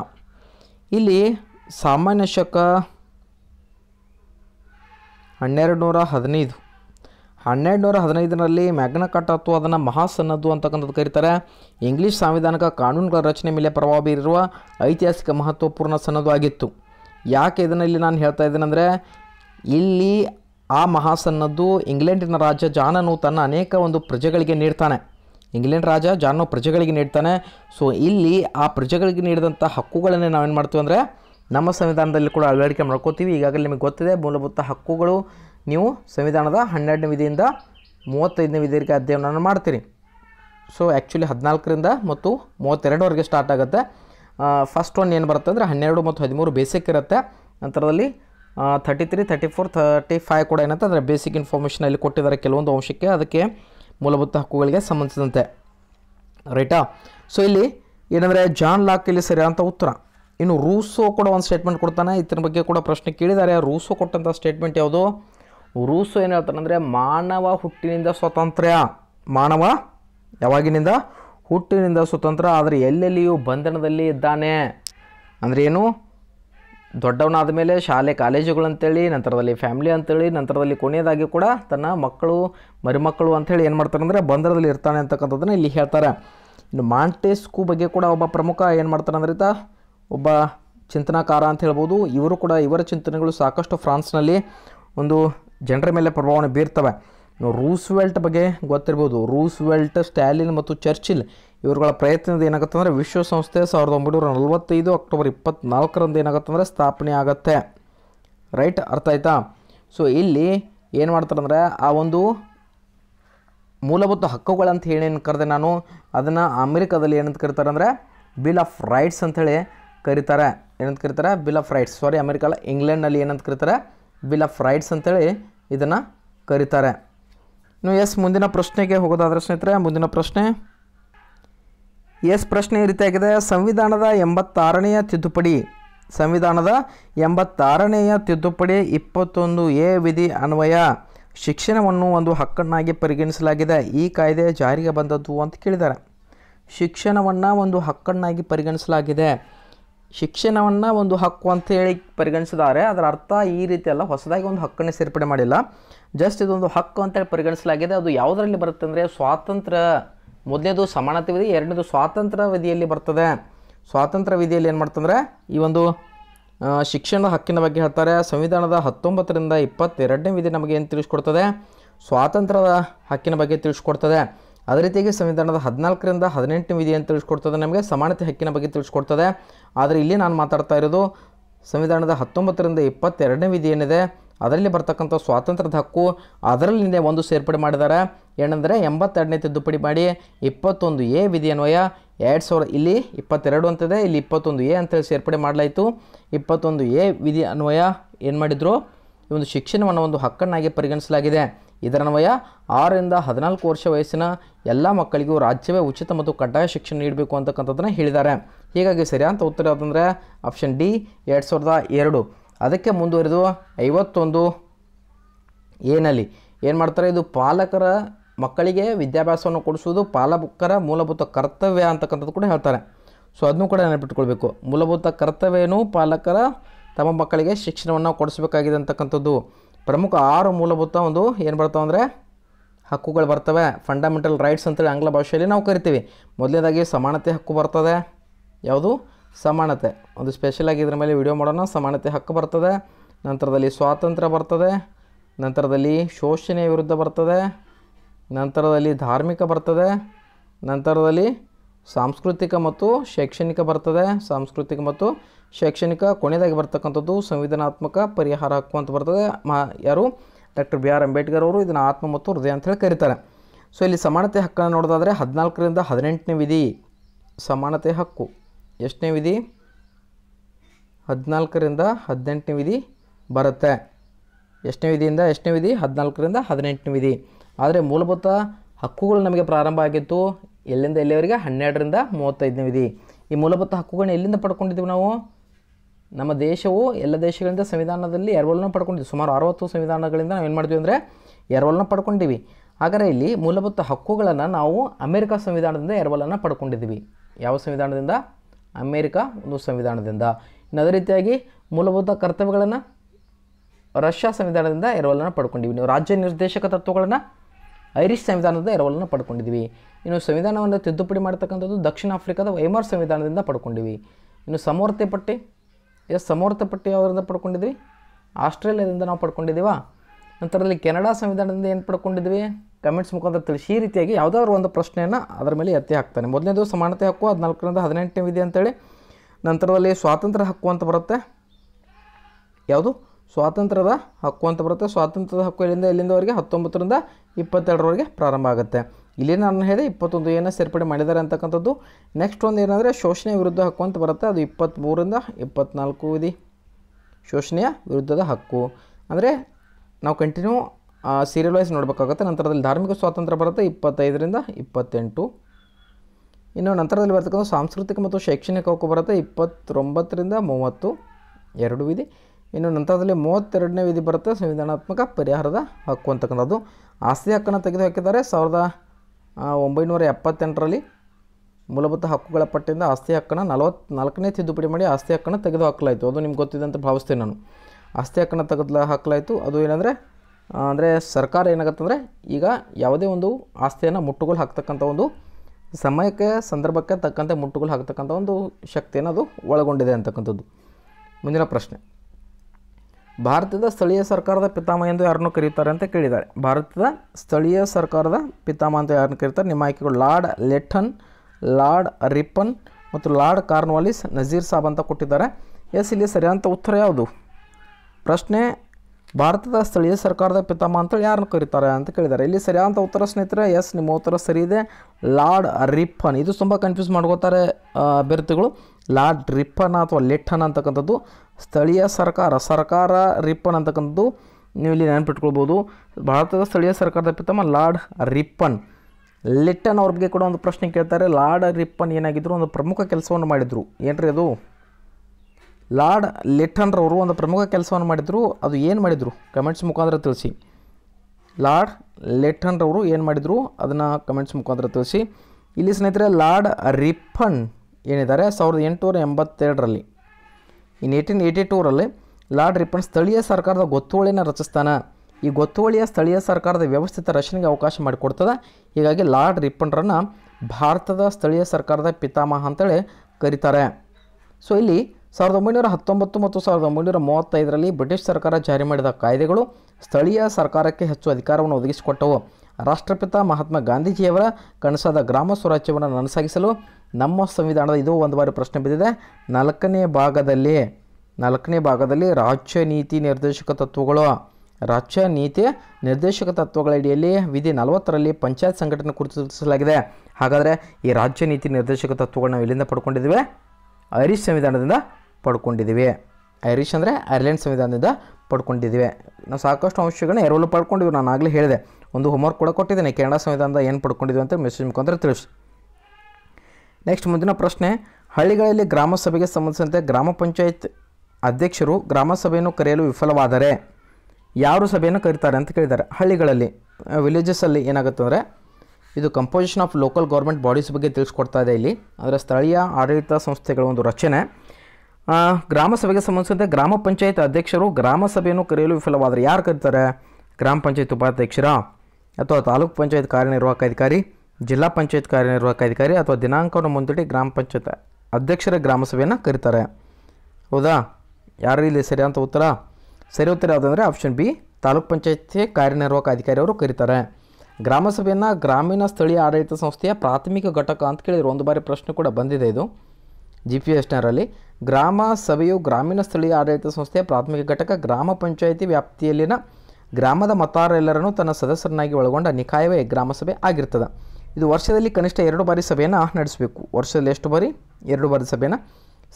ಇಲ್ಲಿ ಸಾಮಾನ್ಯ ಶಕ ಹನ್ನೆರಡು ನೂರ ಹದಿನೈದು ಹನ್ನೆರಡು ನೂರ ಹದಿನೈದರಲ್ಲಿ ಮ್ಯಾಗ್ನ ಕಟ್ ಅಥವಾ ಅದನ್ನು ಮಹಾಸನ್ನದ್ದು ಅಂತಕ್ಕಂಥದ್ದು ಕರೀತಾರೆ ಇಂಗ್ಲೀಷ್ ಸಾಂವಿಧಾನಿಕ ಕಾನೂನುಗಳ ರಚನೆ ಮೇಲೆ ಪ್ರಭಾವ ಬೀರಿರುವ ಐತಿಹಾಸಿಕ ಮಹತ್ವಪೂರ್ಣ ಸನ್ನದ್ದು ಆಗಿತ್ತು ಯಾಕೆ ಇದನ್ನು ಇಲ್ಲಿ ನಾನು ಹೇಳ್ತಾ ಇದ್ದೀನಂದರೆ ಇಲ್ಲಿ ಆ ಮಹಾಸನ್ನದ್ದು ಇಂಗ್ಲೆಂಡಿನ ರಾಜ ಜಾನನು ತನ್ನ ಅನೇಕ ಒಂದು ಪ್ರಜೆಗಳಿಗೆ ನೀಡ್ತಾನೆ ಇಂಗ್ಲೆಂಡ್ ರಾಜ ಜಾನು ಪ್ರಜೆಗಳಿಗೆ ನೀಡ್ತಾನೆ ಸೊ ಇಲ್ಲಿ ಆ ಪ್ರಜೆಗಳಿಗೆ ನೀಡಿದಂಥ ಹಕ್ಕುಗಳನ್ನೇ ನಾವೇನು ಮಾಡ್ತೀವಿ ಅಂದರೆ ನಮ್ಮ ಸಂವಿಧಾನದಲ್ಲಿ ಕೂಡ ಅಳವಡಿಕೆ ಮಾಡ್ಕೋತೀವಿ ಈಗಾಗಲೇ ನಿಮಗೆ ಗೊತ್ತಿದೆ ಮೂಲಭೂತ ಹಕ್ಕುಗಳು ನೀವು ಸಂವಿಧಾನದ ಹನ್ನೆರಡನೇ ವಿಧಿಯಿಂದ ಮೂವತ್ತೈದನೇ ವಿಧಿಯರಿಗೆ ಅಧ್ಯಯನವನ್ನು ಮಾಡ್ತೀರಿ ಸೊ ಆ್ಯಕ್ಚುಲಿ ಹದಿನಾಲ್ಕರಿಂದ ಮತ್ತು ಮೂವತ್ತೆರಡುವರೆಗೆ ಸ್ಟಾರ್ಟ್ ಆಗುತ್ತೆ ಫಸ್ಟ್ ಒನ್ ಏನು ಬರುತ್ತೆ ಅಂದರೆ ಹನ್ನೆರಡು ಮತ್ತು ಹದಿಮೂರು ಬೇಸಿಕ್ ಇರುತ್ತೆ ನಂತರದಲ್ಲಿ thirty three thirty four thirty five ಕೂಡ ಏನಂತ ಅಂದರೆ ಬೇಸಿಕ್ ಇನ್ಫಾರ್ಮೇಷನ್ ಅಲ್ಲಿ ಕೊಟ್ಟಿದ್ದಾರೆ ಕೆಲವೊಂದು ಅಂಶಕ್ಕೆ ಅದಕ್ಕೆ ಮೂಲಭೂತ ಹಕ್ಕುಗಳಿಗೆ ಸಂಬಂಧಿಸಿದಂತೆ ರೈಟಾ ಸೊ ಇಲ್ಲಿ ಏನಂದರೆ ಜಾನ್ ಲಾಕ್ ಇಲ್ಲಿ ಸರಿಯಾದಂಥ ಉತ್ತರ ಇನ್ನು ರೂಸು ಕೂಡ ಒಂದು ಸ್ಟೇಟ್ಮೆಂಟ್ ಕೊಡ್ತಾನೆ ಇದ್ರ ಬಗ್ಗೆ ಕೂಡ ಪ್ರಶ್ನೆ ಕೇಳಿದ್ದಾರೆ ರೂಸು ಕೊಟ್ಟಂಥ ಸ್ಟೇಟ್ಮೆಂಟ್ ಯಾವುದು ರೂಸು ಏನು ಹೇಳ್ತಾರೆ ಅಂದರೆ ಮಾನವ ಹುಟ್ಟಿನಿಂದ ಸ್ವತಂತ್ರ ಮಾನವ ಯಾವಾಗಿನಿಂದ ಹುಟ್ಟಿನಿಂದ ಸ್ವತಂತ್ರ ಆದರೆ ಎಲ್ಲೆಲ್ಲಿಯೂ ಬಂಧನದಲ್ಲಿ ಇದ್ದಾನೆ ಅಂದರೆ ಏನು ದೊಡ್ಡವನಾದ ಮೇಲೆ ಶಾಲೆ ಕಾಲೇಜುಗಳು ಅಂತೇಳಿ ನಂತರದಲ್ಲಿ ಫ್ಯಾಮಿಲಿ ಅಂತೇಳಿ ನಂತರದಲ್ಲಿ ಕೊನೆಯದಾಗಿ ಕೂಡ ತನ್ನ ಮಕ್ಕಳು ಮರಿಮಕ್ಕಳು ಅಂಥೇಳಿ ಏನು ಮಾಡ್ತಾರೆ ಅಂದರೆ ಬಂಧನದಲ್ಲಿ ಇರ್ತಾನೆ ಅಂತಕ್ಕಂಥದ್ದನ್ನು ಇಲ್ಲಿ ಹೇಳ್ತಾರೆ ಇನ್ನು ಮಾಂಟೇಸ್ಕು ಬಗ್ಗೆ ಕೂಡ ಒಬ್ಬ ಪ್ರಮುಖ ಏನು ಮಾಡ್ತಾರೆ ಅಂದ್ರೆ ಈತ ಒಬ್ಬ ಚಿಂತನಾಕಾರ ಅಂತ ಹೇಳ್ಬೋದು ಇವರು ಕೂಡ ಇವರ ಚಿಂತನೆಗಳು ಸಾಕಷ್ಟು ಫ್ರಾನ್ಸ್ನಲ್ಲಿ ಒಂದು ಜನರ ಮೇಲೆ ಪ್ರಭಾವನೆ ಬೀರ್ತವೆ ರೂಸ್ವೆಲ್ಟ್ ಬಗ್ಗೆ ಗೊತ್ತಿರ್ಬೋದು ರೂಸ್ವೆಲ್ಟ್ ಸ್ಟ್ಯಾಲಿನ್ ಮತ್ತು ಚರ್ಚಿಲ್ ಇವರುಗಳ ಪ್ರಯತ್ನದ ಏನಾಗುತ್ತೆ ಅಂದರೆ ವಿಶ್ವಸಂಸ್ಥೆ ಸಾವಿರದ ಒಂಬೈನೂರ ನಲವತ್ತೈದು ಅಕ್ಟೋಬರ್ ಇಪ್ಪತ್ತ್ನಾಲ್ಕರಂದು ಏನಾಗುತ್ತೆ ಅಂದರೆ ಸ್ಥಾಪನೆ ಆಗುತ್ತೆ ರೈಟ್ ಅರ್ಥ ಆಯ್ತಾ ಸೊ ಇಲ್ಲಿ ಏನು ಮಾಡ್ತಾರೆ ಅಂದರೆ ಆ ಒಂದು ಮೂಲಭೂತ ಹಕ್ಕುಗಳಂತ ಏನೇನು ಕರೆದೆ ನಾನು ಅದನ್ನು ಅಮೆರಿಕದಲ್ಲಿ ಏನಂತ ಕರೀತಾರೆ ಅಂದರೆ ಬಿಲ್ ಆಫ್ ರೈಟ್ಸ್ ಅಂತೇಳಿ ಕರೀತಾರೆ ಏನಂತ ಕರೀತಾರೆ ಬಿಲ್ ಆಫ್ ರೈಟ್ಸ್ ಸಾರಿ ಅಮೆರಿಕಲ್ಲ ಇಂಗ್ಲೆಂಡ್ನಲ್ಲಿ ಏನಂತ ಕರೀತಾರೆ ಬಿಲ್ ಆಫ್ ರೈಟ್ಸ್ ಅಂತೇಳಿ ಇದನ್ನು ಕರೀತಾರೆ ಇನ್ನು ಎಸ್ ಮುಂದಿನ ಪ್ರಶ್ನೆಗೆ ಹೋಗೋದಾದ್ರೆ ಸ್ನೇಹಿತರೆ ಮುಂದಿನ ಪ್ರಶ್ನೆ ಎಸ್ ಪ್ರಶ್ನೆ ಈ ರೀತಿಯಾಗಿದೆ ಸಂವಿಧಾನದ ಎಂಬತ್ತಾರನೆಯ ತಿದ್ದುಪಡಿ ಸಂವಿಧಾನದ ಎಂಬತ್ತಾರನೆಯ ತಿದ್ದುಪಡಿ ಇಪ್ಪತ್ತೊಂದು ಎ ವಿಧಿ ಅನ್ವಯ ಶಿಕ್ಷಣವನ್ನು ಒಂದು ಹಕ್ಕನ್ನಾಗಿ ಪರಿಗಣಿಸಲಾಗಿದೆ ಈ ಕಾಯ್ದೆ ಜಾರಿಗೆ ಬಂದದ್ದು ಅಂತ ಕೇಳಿದ್ದಾರೆ ಶಿಕ್ಷಣವನ್ನು ಒಂದು ಹಕ್ಕನ್ನಾಗಿ ಪರಿಗಣಿಸಲಾಗಿದೆ ಶಿಕ್ಷಣವನ್ನು ಒಂದು ಹಕ್ಕು ಅಂತ ಹೇಳಿ ಪರಿಗಣಿಸಿದ್ದಾರೆ ಅದರ ಅರ್ಥ ಈ ರೀತಿ ಅಲ್ಲ ಹೊಸದಾಗಿ ಒಂದು ಹಕ್ಕನ್ನು ಸೇರ್ಪಡೆ ಮಾಡಿಲ್ಲ ಜಸ್ಟ್ ಇದೊಂದು ಹಕ್ಕು ಅಂತೇಳಿ ಪರಿಗಣಿಸಲಾಗಿದೆ ಅದು ಯಾವುದರಲ್ಲಿ ಬರುತ್ತೆ ಅಂದರೆ ಸ್ವಾತಂತ್ರ್ಯ ಮೊದಲನೇದು ಸಮಾನತೆ ವಿಧಿ ಎರಡನೇದು ಸ್ವಾತಂತ್ರ್ಯ ವಿಧಿಯಲ್ಲಿ ಬರ್ತದೆ ಸ್ವಾತಂತ್ರ್ಯ ವಿಧಿಯಲ್ಲಿ ಏನು ಮಾಡ್ತಂದ್ರೆ ಈ ಒಂದು ಶಿಕ್ಷಣದ ಹಕ್ಕಿನ ಬಗ್ಗೆ ಹೇಳ್ತಾರೆ ಸಂವಿಧಾನದ ಹತ್ತೊಂಬತ್ತರಿಂದ ಇಪ್ಪತ್ತೆರಡನೇ ವಿಧಿ ನಮಗೆ ಏನು ತಿಳಿಸ್ಕೊಡ್ತದೆ ಸ್ವಾತಂತ್ರ್ಯದ ಹಕ್ಕಿನ ಬಗ್ಗೆ ತಿಳಿಸ್ಕೊಡ್ತದೆ ಅದೇ ರೀತಿಯಾಗಿ ಸಂವಿಧಾನದ ಹದಿನಾಲ್ಕರಿಂದ ಹದಿನೆಂಟು ವಿಧಿ ಅಂತ ತಿಳಿಸ್ಕೊಡ್ತದೆ ನಮಗೆ ಸಮಾನತೆ ಹಕ್ಕಿನ ಬಗ್ಗೆ ತಿಳಿಸ್ಕೊಡ್ತದೆ ಆದರೆ ಇಲ್ಲಿ ನಾನು ಮಾತಾಡ್ತಾ ಇರೋದು ಸಂವಿಧಾನದ ಹತ್ತೊಂಬತ್ತರಿಂದ ಇಪ್ಪತ್ತೆರಡನೇ ವಿಧಿ ಏನಿದೆ ಅದರಲ್ಲಿ ಬರ್ತಕ್ಕಂಥ ಸ್ವಾತಂತ್ರ್ಯದ ಹಕ್ಕು ಅದರಲ್ಲಿಂದ ಒಂದು ಸೇರ್ಪಡೆ ಮಾಡಿದ್ದಾರೆ ಏನಂದರೆ ಎಂಬತ್ತೆರಡನೇ ತಿದ್ದುಪಡಿ ಮಾಡಿ ಇಪ್ಪತ್ತೊಂದು ಎ ವಿಧಿ ಅನ್ವಯ ಎರಡು ಸಾವಿರ ಇಲ್ಲಿ ಇಪ್ಪತ್ತೆರಡು ಅಂತಿದೆ ಇಲ್ಲಿ ಇಪ್ಪತ್ತೊಂದು ಎ ಅಂತೇಳಿ ಸೇರ್ಪಡೆ ಮಾಡಲಾಯಿತು ಇಪ್ಪತ್ತೊಂದು ಎ ವಿಧಿ ಅನ್ವಯ ಏನು ಮಾಡಿದ್ರು ಈ ಒಂದು ಶಿಕ್ಷಣವನ್ನು ಒಂದು ಹಕ್ಕನ್ನಾಗಿ ಪರಿಗಣಿಸಲಾಗಿದೆ ಇದರನ್ವಯ ಆರರಿಂದ ಹದಿನಾಲ್ಕು ವರ್ಷ ವಯಸ್ಸಿನ ಎಲ್ಲ ಮಕ್ಕಳಿಗೂ ರಾಜ್ಯವೇ ಉಚಿತ ಮತ್ತು ಕಡ್ಡಾಯ ಶಿಕ್ಷಣ ನೀಡಬೇಕು ಅಂತಕ್ಕಂಥದ್ದನ್ನು ಹೇಳಿದ್ದಾರೆ ಹೀಗಾಗಿ ಸರಿಯಾದ ಉತ್ತರ ಯಾವುದಂದರೆ ಆಪ್ಷನ್ ಡಿ ಎರಡು ಸಾವಿರದ ಎರಡು ಅದಕ್ಕೆ ಮುಂದುವರೆದು ಐವತ್ತೊಂದು ಏನಲ್ಲಿ ಏನು ಮಾಡ್ತಾರೆ ಇದು ಪಾಲಕರ ಮಕ್ಕಳಿಗೆ ವಿದ್ಯಾಭ್ಯಾಸವನ್ನು ಕೊಡಿಸುವುದು ಪಾಲಕರ ಮೂಲಭೂತ ಕರ್ತವ್ಯ ಅಂತಕ್ಕಂಥದ್ದು ಕೂಡ ಹೇಳ್ತಾರೆ ಸೊ ಅದನ್ನು ಕೂಡ ನೆನಪಿಟ್ಕೊಳ್ಬೇಕು ಮೂಲಭೂತ ಕರ್ತವ್ಯನೂ ಪಾಲಕರ ತಮ್ಮ ಮಕ್ಕಳಿಗೆ ಶಿಕ್ಷಣವನ್ನು ಕೊಡಿಸಬೇಕಾಗಿದೆ ಅಂತಕ್ಕಂಥದ್ದು ಪ್ರಮುಖ ಆರು ಮೂಲಭೂತ ಒಂದು ಏನು ಬರ್ತಾವೆ ಅಂದರೆ ಹಕ್ಕುಗಳು ಬರ್ತವೆ ಫಂಡಮೆಂಟಲ್ ರೈಟ್ಸ್ ಅಂತೇಳಿ ಆಂಗ್ಲ ಭಾಷೆಯಲ್ಲಿ ನಾವು ಕರಿತೀವಿ ಮೊದಲನೇದಾಗಿ ಸಮಾನತೆ ಹಕ್ಕು ಬರ್ತದೆ ಯಾವುದು ಸಮಾನತೆ ಒಂದು ಸ್ಪೆಷಲಾಗಿ ಇದ್ರ ಮೇಲೆ ವಿಡಿಯೋ ಮಾಡೋಣ ಸಮಾನತೆ ಹಕ್ಕು ಬರ್ತದೆ ನಂತರದಲ್ಲಿ ಸ್ವಾತಂತ್ರ್ಯ ಬರ್ತದೆ ನಂತರದಲ್ಲಿ ಶೋಷಣೆಯ ವಿರುದ್ಧ ಬರ್ತದೆ ನಂತರದಲ್ಲಿ ಧಾರ್ಮಿಕ ಬರ್ತದೆ ನಂತರದಲ್ಲಿ ಸಾಂಸ್ಕೃತಿಕ ಮತ್ತು ಶೈಕ್ಷಣಿಕ ಬರ್ತದೆ ಸಾಂಸ್ಕೃತಿಕ ಮತ್ತು ಶೈಕ್ಷಣಿಕ ಕೊನೆಯದಾಗಿ ಬರ್ತಕ್ಕಂಥದ್ದು ಸಂವಿಧಾನಾತ್ಮಕ ಪರಿಹಾರ ಹಕ್ಕು ಅಂತ ಬರ್ತದೆ ಮಾ ಯಾರು ಡಾಕ್ಟರ್ ಬಿ ಆರ್ ಅಂಬೇಡ್ಕರ್ ಅವರು ಇದನ್ನು ಆತ್ಮ ಮತ್ತು ಹೃದಯ ಅಂತ ಹೇಳಿ ಕರೀತಾರೆ ಸೊ ಇಲ್ಲಿ ಸಮಾನತೆ ಹಕ್ಕನ್ನು ನೋಡೋದಾದರೆ ಹದಿನಾಲ್ಕರಿಂದ ಹದಿನೆಂಟನೇ ವಿಧಿ ಸಮಾನತೆ ಹಕ್ಕು ಎಷ್ಟನೇ ವಿಧಿ ಹದಿನಾಲ್ಕರಿಂದ ಹದಿನೆಂಟನೇ ವಿಧಿ ಬರುತ್ತೆ ಎಷ್ಟನೇ ವಿಧಿಯಿಂದ ಎಷ್ಟನೇ ವಿಧಿ ಹದಿನಾಲ್ಕರಿಂದ ಹದಿನೆಂಟನೇ ವಿಧಿ ಆದರೆ ಮೂಲಭೂತ ಹಕ್ಕುಗಳು ನಮಗೆ ಪ್ರಾರಂಭ ಆಗಿತ್ತು ಎಲ್ಲಿಂದ ಎಲ್ಲಿಯವರೆಗೆ ಹನ್ನೆರಡರಿಂದ ಮೂವತ್ತೈದನೇ ವಿಧಿ ಈ ಮೂಲಭೂತ ಹಕ್ಕುಗಳನ್ನ ಎಲ್ಲಿಂದ ಪಡ್ಕೊಂಡಿದ್ದೀವಿ ನಾವು ನಮ್ಮ ದೇಶವು ಎಲ್ಲ ದೇಶಗಳಿಂದ ಸಂವಿಧಾನದಲ್ಲಿ ಎರವಲನ್ನು ಪಡ್ಕೊಂಡಿದ್ದೀವಿ ಸುಮಾರು ಅರವತ್ತು ಸಂವಿಧಾನಗಳಿಂದ ನಾವು ಏನು ಮಾಡ್ತೀವಿ ಅಂದರೆ ಎರವಲನ್ನು ಪಡ್ಕೊಂಡಿವಿ ಆದರೆ ಇಲ್ಲಿ ಮೂಲಭೂತ ಹಕ್ಕುಗಳನ್ನು ನಾವು ಅಮೆರಿಕ ಸಂವಿಧಾನದಿಂದ ಎರವಲನ್ನು ಪಡ್ಕೊಂಡಿದ್ದೀವಿ ಯಾವ ಸಂವಿಧಾನದಿಂದ ಅಮೇರಿಕ ಒಂದು ಸಂವಿಧಾನದಿಂದ ಇನ್ನು ಅದೇ ರೀತಿಯಾಗಿ ಮೂಲಭೂತ ಕರ್ತವ್ಯಗಳನ್ನು ರಷ್ಯಾ ಸಂವಿಧಾನದಿಂದ ಎರವಲನ್ನು ಪಡ್ಕೊಂಡಿವಿ ನೀವು ರಾಜ್ಯ ನಿರ್ದೇಶಕ ತತ್ವಗಳನ್ನು ಐರಿಷ್ ಸಂವಿಧಾನದಿಂದ ಎರವಲನ್ನು ಪಡ್ಕೊಂಡಿದ್ದೀವಿ ಇನ್ನು ಸಂವಿಧಾನವನ್ನು ತಿದ್ದುಪಡಿ ಮಾಡ್ತಕ್ಕಂಥದ್ದು ದಕ್ಷಿಣ ಆಫ್ರಿಕಾದ ವೈಮಾರ್ ಸಂವಿಧಾನದಿಂದ ಪಡ್ಕೊಂಡಿವಿ ಇನ್ನು ಸಮವರ್ತಿ ಪಟ್ಟಿ ಎಸ್ ಸಮರ್ಥ ಪಟ್ಟಿ ಅವರಿಂದ ಪಡ್ಕೊಂಡಿದ್ವಿ ಆಸ್ಟ್ರೇಲಿಯಾದಿಂದ ನಾವು ಪಡ್ಕೊಂಡಿದ್ದೀವ ನಂತರದಲ್ಲಿ ಕೆನಡಾ ಸಂವಿಧಾನದಿಂದ ಏನು ಪಡ್ಕೊಂಡಿದ್ವಿ ಕಮೆಂಟ್ಸ್ ಮುಖಾಂತರ ತಿಳಿಸಿ ಈ ರೀತಿಯಾಗಿ ಯಾವುದಾದ್ರು ಒಂದು ಪ್ರಶ್ನೆಯನ್ನು ಅದರ ಮೇಲೆ ಎತ್ತಿ ಹಾಕ್ತಾನೆ ಮೊದಲನೇದು ಸಮಾನತೆ ಹಕ್ಕು ಹದಿನಾಲ್ಕರಿಂದ ಹದಿನೆಂಟನೇ ವಿಧಿ ಅಂತೇಳಿ ನಂತರದಲ್ಲಿ ಸ್ವಾತಂತ್ರ್ಯ ಹಕ್ಕು ಅಂತ ಬರುತ್ತೆ ಯಾವುದು ಸ್ವಾತಂತ್ರ್ಯದ ಹಕ್ಕು ಅಂತ ಬರುತ್ತೆ ಸ್ವಾತಂತ್ರ್ಯದ ಹಕ್ಕು ಎಲ್ಲಿಂದ ಎಲ್ಲಿಂದವರೆಗೆ ಹತ್ತೊಂಬತ್ತರಿಂದ ಇಪ್ಪತ್ತೆರಡರವರೆಗೆ ಪ್ರಾರಂಭ ಆಗುತ್ತೆ ಇಲ್ಲಿ ನಾನು ಹೇಳಿದೆ ಇಪ್ಪತ್ತೊಂದು ಏನು ಸೇರ್ಪಡೆ ಮಾಡಿದ್ದಾರೆ ಅಂತಕ್ಕಂಥದ್ದು ನೆಕ್ಸ್ಟ್ ಒಂದು ಏನಂದರೆ ಶೋಷಣೆಯ ವಿರುದ್ಧ ಹಕ್ಕು ಅಂತ ಬರುತ್ತೆ ಅದು ಇಪ್ಪತ್ತ್ಮೂರಿಂದ ಇಪ್ಪತ್ನಾಲ್ಕು ವಿಧಿ ಶೋಷಣೆಯ ವಿರುದ್ಧದ ಹಕ್ಕು ಅಂದರೆ ನಾವು ಕಂಟಿನ್ಯೂ ಸೀರಿಯಲ್ ವೈಸ್ ನೋಡಬೇಕಾಗುತ್ತೆ ನಂತರದಲ್ಲಿ ಧಾರ್ಮಿಕ ಸ್ವಾತಂತ್ರ್ಯ ಬರುತ್ತೆ ಇಪ್ಪತ್ತೈದರಿಂದ ಇಪ್ಪತ್ತೆಂಟು ಇನ್ನು ನಂತರದಲ್ಲಿ ಬರ್ತಕ್ಕಂಥ ಸಾಂಸ್ಕೃತಿಕ ಮತ್ತು ಶೈಕ್ಷಣಿಕ ಹಕ್ಕು ಬರುತ್ತೆ ಇಪ್ಪತ್ತೊಂಬತ್ತರಿಂದ ಮೂವತ್ತು ಎರಡು ವಿಧಿ ಇನ್ನು ನಂತರದಲ್ಲಿ ಮೂವತ್ತೆರಡನೇ ವಿಧಿ ಬರುತ್ತೆ ಸಂವಿಧಾನಾತ್ಮಕ ಪರಿಹಾರದ ಹಕ್ಕು ಅಂತಕ್ಕಂಥದ್ದು ಆಸ್ತಿ ಹಕ್ಕನ್ನು ತೆಗೆದುಹಾಕಿದ್ದಾರೆ ಸಾವಿರದ ಒಂಬೈನೂರ ಎಪ್ಪತ್ತೆಂಟರಲ್ಲಿ ಮೂಲಭೂತ ಹಕ್ಕುಗಳ ಪಟ್ಟಿಯಿಂದ ಆಸ್ತಿ ಹಕ್ಕನ್ನು ನಲವತ್ತು ನಾಲ್ಕನೇ ತಿದ್ದುಪಡಿ ಮಾಡಿ ಆಸ್ತಿ ಹಕ್ಕನ್ನು ತೆಗೆದು ಹಾಕಲಾಯಿತು ಅದು ನಿಮ್ಗೆ ಗೊತ್ತಿದೆ ಅಂತ ಭಾವಿಸ್ತೇನೆ ನಾನು ಆಸ್ತಿ ಹಕ್ಕನ್ನು ತೆಗೆದು ಹಾಕಲಾಯಿತು ಅದು ಏನಂದರೆ ಅಂದರೆ ಸರ್ಕಾರ ಅಂದರೆ ಈಗ ಯಾವುದೇ ಒಂದು ಆಸ್ತಿಯನ್ನು ಮುಟ್ಟುಗಳು ಹಾಕ್ತಕ್ಕಂಥ ಒಂದು ಸಮಯಕ್ಕೆ ಸಂದರ್ಭಕ್ಕೆ ತಕ್ಕಂತೆ ಮುಟ್ಟುಗಳು ಹಾಕ್ತಕ್ಕಂಥ ಒಂದು ಶಕ್ತಿಯನ್ನು ಅದು ಒಳಗೊಂಡಿದೆ ಅಂತಕ್ಕಂಥದ್ದು ಮುಂದಿನ ಪ್ರಶ್ನೆ ಭಾರತದ ಸ್ಥಳೀಯ ಸರ್ಕಾರದ ಪಿತಾಮಹ ಎಂದು ಯಾರನ್ನು ಕರೀತಾರೆ ಅಂತ ಕೇಳಿದ್ದಾರೆ ಭಾರತದ ಸ್ಥಳೀಯ ಸರ್ಕಾರದ ಪಿತಾಮಹ ಅಂತ ಯಾರನ್ನು ಕರೀತಾರೆ ನಿಮ್ಮ ಆಯ್ಕೆಗಳು ಲಾರ್ಡ್ ಲೆಟನ್ ಲಾರ್ಡ್ ರಿಪನ್ ಮತ್ತು ಲಾರ್ಡ್ ಕಾರ್ನ್ವಾಲಿಸ್ ನಜೀರ್ ಸಾಬ್ ಅಂತ ಕೊಟ್ಟಿದ್ದಾರೆ ಎಸ್ ಇಲ್ಲಿ ಸರಿಯಾದಂಥ ಉತ್ತರ ಯಾವುದು ಪ್ರಶ್ನೆ ಭಾರತದ ಸ್ಥಳೀಯ ಸರ್ಕಾರದ ಪಿತಾಮಹ ಅಂತೇಳಿ ಯಾರನ್ನು ಕರೀತಾರೆ ಅಂತ ಕೇಳಿದ್ದಾರೆ ಇಲ್ಲಿ ಸರಿಯಾದಂಥ ಉತ್ತರ ಸ್ನೇಹಿತರೆ ಎಸ್ ನಿಮ್ಮ ಉತ್ತರ ಸರಿ ಇದೆ ಲಾರ್ಡ್ ರಿಪ್ಪನ್ ಇದು ತುಂಬ ಕನ್ಫ್ಯೂಸ್ ಮಾಡ್ಕೋತಾರೆ ಅಭ್ಯರ್ಥಿಗಳು ಲಾರ್ಡ್ ರಿಪ್ಪನ್ ಅಥವಾ ಲೆಟ್ಟನ್ ಅಂತಕ್ಕಂಥದ್ದು ಸ್ಥಳೀಯ ಸರ್ಕಾರ ಸರ್ಕಾರ ರಿಪ್ಪನ್ ಅಂತಕ್ಕಂಥದ್ದು ನೀವು ಇಲ್ಲಿ ನೆನಪಿಟ್ಕೊಳ್ಬೋದು ಭಾರತದ ಸ್ಥಳೀಯ ಸರ್ಕಾರದ ಪಿತಮ್ಮ ಲಾರ್ಡ್ ರಿಪ್ಪನ್ ಲೆಟ್ಟನ್ ಅವ್ರ ಬಗ್ಗೆ ಕೂಡ ಒಂದು ಪ್ರಶ್ನೆ ಕೇಳ್ತಾರೆ ಲಾರ್ಡ್ ರಿಪ್ಪನ್ ಏನಾಗಿದ್ದರು ಒಂದು ಪ್ರಮುಖ ಕೆಲಸವನ್ನು ಮಾಡಿದರು ಏನ್ರಿ ಅದು ಲಾರ್ಡ್ ಲಿಠನ್ರವರು ಒಂದು ಪ್ರಮುಖ ಕೆಲಸವನ್ನು ಮಾಡಿದರು ಅದು ಏನು ಮಾಡಿದರು ಕಮೆಂಟ್ಸ್ ಮುಖಾಂತರ ತಿಳಿಸಿ ಲಾರ್ಡ್ ಲೆಟ್ಟನ್ರವರು ಏನು ಮಾಡಿದರು ಅದನ್ನು ಕಮೆಂಟ್ಸ್ ಮುಖಾಂತರ ತಿಳಿಸಿ ಇಲ್ಲಿ ಸ್ನೇಹಿತರೆ ಲಾರ್ಡ್ ರಿಪ್ಪನ್ ಏನಿದ್ದಾರೆ ಸಾವಿರದ ಎಂಟುನೂರ ಎಂಬತ್ತೆರಡರಲ್ಲಿ ಇನ್ ಏಯ್ಟೀನ್ ಏಯ್ಟಿ ಟೂರಲ್ಲಿ ಲಾರ್ಡ್ ರಿಪನ್ ಸ್ಥಳೀಯ ಸರ್ಕಾರದ ಗೊತ್ತುವಳಿಯನ್ನು ರಚಿಸ್ತಾನೆ ಈ ಗೊತ್ತುವಳಿಯ ಸ್ಥಳೀಯ ಸರ್ಕಾರದ ವ್ಯವಸ್ಥಿತ ರಚನೆಗೆ ಅವಕಾಶ ಮಾಡಿಕೊಡ್ತದೆ ಹೀಗಾಗಿ ಲಾರ್ಡ್ ರಿಪನ್ರನ್ನು ಭಾರತದ ಸ್ಥಳೀಯ ಸರ್ಕಾರದ ಪಿತಾಮಹ ಅಂತೇಳಿ ಕರೀತಾರೆ ಸೊ ಇಲ್ಲಿ ಸಾವಿರದ ಒಂಬೈನೂರ ಹತ್ತೊಂಬತ್ತು ಮತ್ತು ಸಾವಿರದ ಒಂಬೈನೂರ ಮೂವತ್ತೈದರಲ್ಲಿ ಬ್ರಿಟಿಷ್ ಸರ್ಕಾರ ಜಾರಿ ಮಾಡಿದ ಕಾಯ್ದೆಗಳು ಸ್ಥಳೀಯ ಸರ್ಕಾರಕ್ಕೆ ಹೆಚ್ಚು ಅಧಿಕಾರವನ್ನು ಒದಗಿಸಿಕೊಟ್ಟವು ರಾಷ್ಟ್ರಪಿತ ಮಹಾತ್ಮ ಗಾಂಧೀಜಿಯವರ ಕನಸಾದ ಗ್ರಾಮ ಸ್ವರಾಜ್ಯವನ್ನು ನನಸಾಗಿಸಲು ನಮ್ಮ ಸಂವಿಧಾನದ ಇದು ಒಂದು ಬಾರಿ ಪ್ರಶ್ನೆ ಬಿದ್ದಿದೆ ನಾಲ್ಕನೇ ಭಾಗದಲ್ಲಿ ನಾಲ್ಕನೇ ಭಾಗದಲ್ಲಿ ರಾಜ್ಯ ನೀತಿ ನಿರ್ದೇಶಕ ತತ್ವಗಳು ರಾಜ್ಯ ನೀತಿ ನಿರ್ದೇಶಕ ತತ್ವಗಳ ಅಡಿಯಲ್ಲಿ ವಿಧಿ ನಲವತ್ತರಲ್ಲಿ ಪಂಚಾಯತ್ ಸಂಘಟನೆ ಕುರಿತು ಸೂಚಿಸಲಾಗಿದೆ ಹಾಗಾದರೆ ಈ ರಾಜ್ಯ ನೀತಿ ನಿರ್ದೇಶಕ ತತ್ವಗಳನ್ನ ನಾವು ಎಲ್ಲಿಂದ ಪಡ್ಕೊಂಡಿದ್ದೀವಿ ಐರಿಷ್ ಸಂವಿಧಾನದಿಂದ ಪಡ್ಕೊಂಡಿದ್ದೀವಿ ಐರಿಷ್ ಅಂದರೆ ಐರ್ಲೆಂಡ್ ಸಂವಿಧಾನದಿಂದ ಪಡ್ಕೊಂಡಿದ್ದೀವಿ ನಾವು ಸಾಕಷ್ಟು ಅಂಶಗಳನ್ನ ಎರವಲು ಪಡ್ಕೊಂಡಿದ್ದೀವಿ ನಾನು ಆಗಲೇ ಹೇಳಿದೆ ಒಂದು ಹೋಮ್ವರ್ಕ್ ಕೂಡ ಕೊಟ್ಟಿದ್ದೇನೆ ಕೆನಡಾ ಸಂವಿಧಾನದ ಏನು ಪಡ್ಕೊಂಡಿದ್ದೀವಿ ಅಂತ ಮೆಸೇಜ್ ಮುಖಾಂತರ ತಿಳಿಸಿ ನೆಕ್ಸ್ಟ್ ಮುಂದಿನ ಪ್ರಶ್ನೆ ಹಳ್ಳಿಗಳಲ್ಲಿ ಗ್ರಾಮ ಸಭೆಗೆ ಸಂಬಂಧಿಸಿದಂತೆ ಗ್ರಾಮ ಪಂಚಾಯತ್ ಅಧ್ಯಕ್ಷರು ಗ್ರಾಮ ಸಭೆಯನ್ನು ಕರೆಯಲು ವಿಫಲವಾದರೆ ಯಾರು ಸಭೆಯನ್ನು ಕರೀತಾರೆ ಅಂತ ಕೇಳಿದ್ದಾರೆ ಹಳ್ಳಿಗಳಲ್ಲಿ ವಿಲೇಜಸ್ಸಲ್ಲಿ ಏನಾಗುತ್ತೆ ಅಂದರೆ ಇದು composition of local government bodies ಬಗ್ಗೆ ತಿಳಿಸ್ಕೊಡ್ತಾ ಇದೆ ಇಲ್ಲಿ ಅಂದರೆ ಸ್ಥಳೀಯ ಆಡಳಿತ ಸಂಸ್ಥೆಗಳ ಒಂದು ರಚನೆ ಗ್ರಾಮ ಸಭೆಗೆ ಸಂಬಂಧಿಸಿದಂತೆ ಗ್ರಾಮ ಪಂಚಾಯತ್ ಅಧ್ಯಕ್ಷರು ಗ್ರಾಮ ಸಭೆಯನ್ನು ಕರೆಯಲು ವಿಫಲವಾದರೆ ಯಾರು ಕರೀತಾರೆ ಗ್ರಾಮ ಪಂಚಾಯತ್ ಉಪಾಧ್ಯಕ್ಷರ ಅಥವಾ ತಾಲೂಕು ಪಂಚಾಯತ್ ಕಾರ್ಯನಿರ್ವಾಹಕ ಅಧಿಕಾರಿ ಜಿಲ್ಲಾ ಪಂಚಾಯತ್ ಕಾರ್ಯನಿರ್ವಾಹಕ ಅಧಿಕಾರಿ ಅಥವಾ ದಿನಾಂಕವನ್ನು ಮುಂದಿಡಿ ಗ್ರಾಮ ಪಂಚಾಯತ್ ಅಧ್ಯಕ್ಷರ ಗ್ರಾಮಸಭೆಯನ್ನು ಸಭೆಯನ್ನು ಕರೀತಾರೆ ಹೌದಾ ಯಾರು ಇಲ್ಲಿ ಸರಿ ಅಂತ ಉತ್ತರ ಸರಿ ಉತ್ತರ ಯಾವುದಂದರೆ ಆಪ್ಷನ್ ಬಿ ತಾಲೂಕ್ ಪಂಚಾಯತಿ ಕಾರ್ಯನಿರ್ವಾಹಕ ಅಧಿಕಾರಿಯವರು ಕರೀತಾರೆ ಗ್ರಾಮ ಸಭೆಯನ್ನು ಗ್ರಾಮೀಣ ಸ್ಥಳೀಯ ಆಡಳಿತ ಸಂಸ್ಥೆಯ ಪ್ರಾಥಮಿಕ ಘಟಕ ಅಂತ ಕೇಳಿದ್ರು ಒಂದು ಬಾರಿ ಪ್ರಶ್ನೆ ಕೂಡ ಬಂದಿದೆ ಇದು ಜಿ ಪಿ ಎಸ್ನರಲ್ಲಿ ಗ್ರಾಮ ಸಭೆಯು ಗ್ರಾಮೀಣ ಸ್ಥಳೀಯ ಆಡಳಿತ ಸಂಸ್ಥೆಯ ಪ್ರಾಥಮಿಕ ಘಟಕ ಗ್ರಾಮ ಪಂಚಾಯಿತಿ ವ್ಯಾಪ್ತಿಯಲ್ಲಿನ ಗ್ರಾಮದ ಮತಾರೆಲ್ಲರನ್ನು ತನ್ನ ಸದಸ್ಯರನ್ನಾಗಿ ಒಳಗೊಂಡ ನಿಕಾಯವೇ ಗ್ರಾಮಸಭೆ ಆಗಿರ್ತದೆ ಇದು ವರ್ಷದಲ್ಲಿ ಕನಿಷ್ಠ ಎರಡು ಬಾರಿ ಸಭೆಯನ್ನು ನಡೆಸಬೇಕು ವರ್ಷದಲ್ಲಿ ಎಷ್ಟು ಬಾರಿ ಎರಡು ಬಾರಿ ಸಭೆಯನ್ನು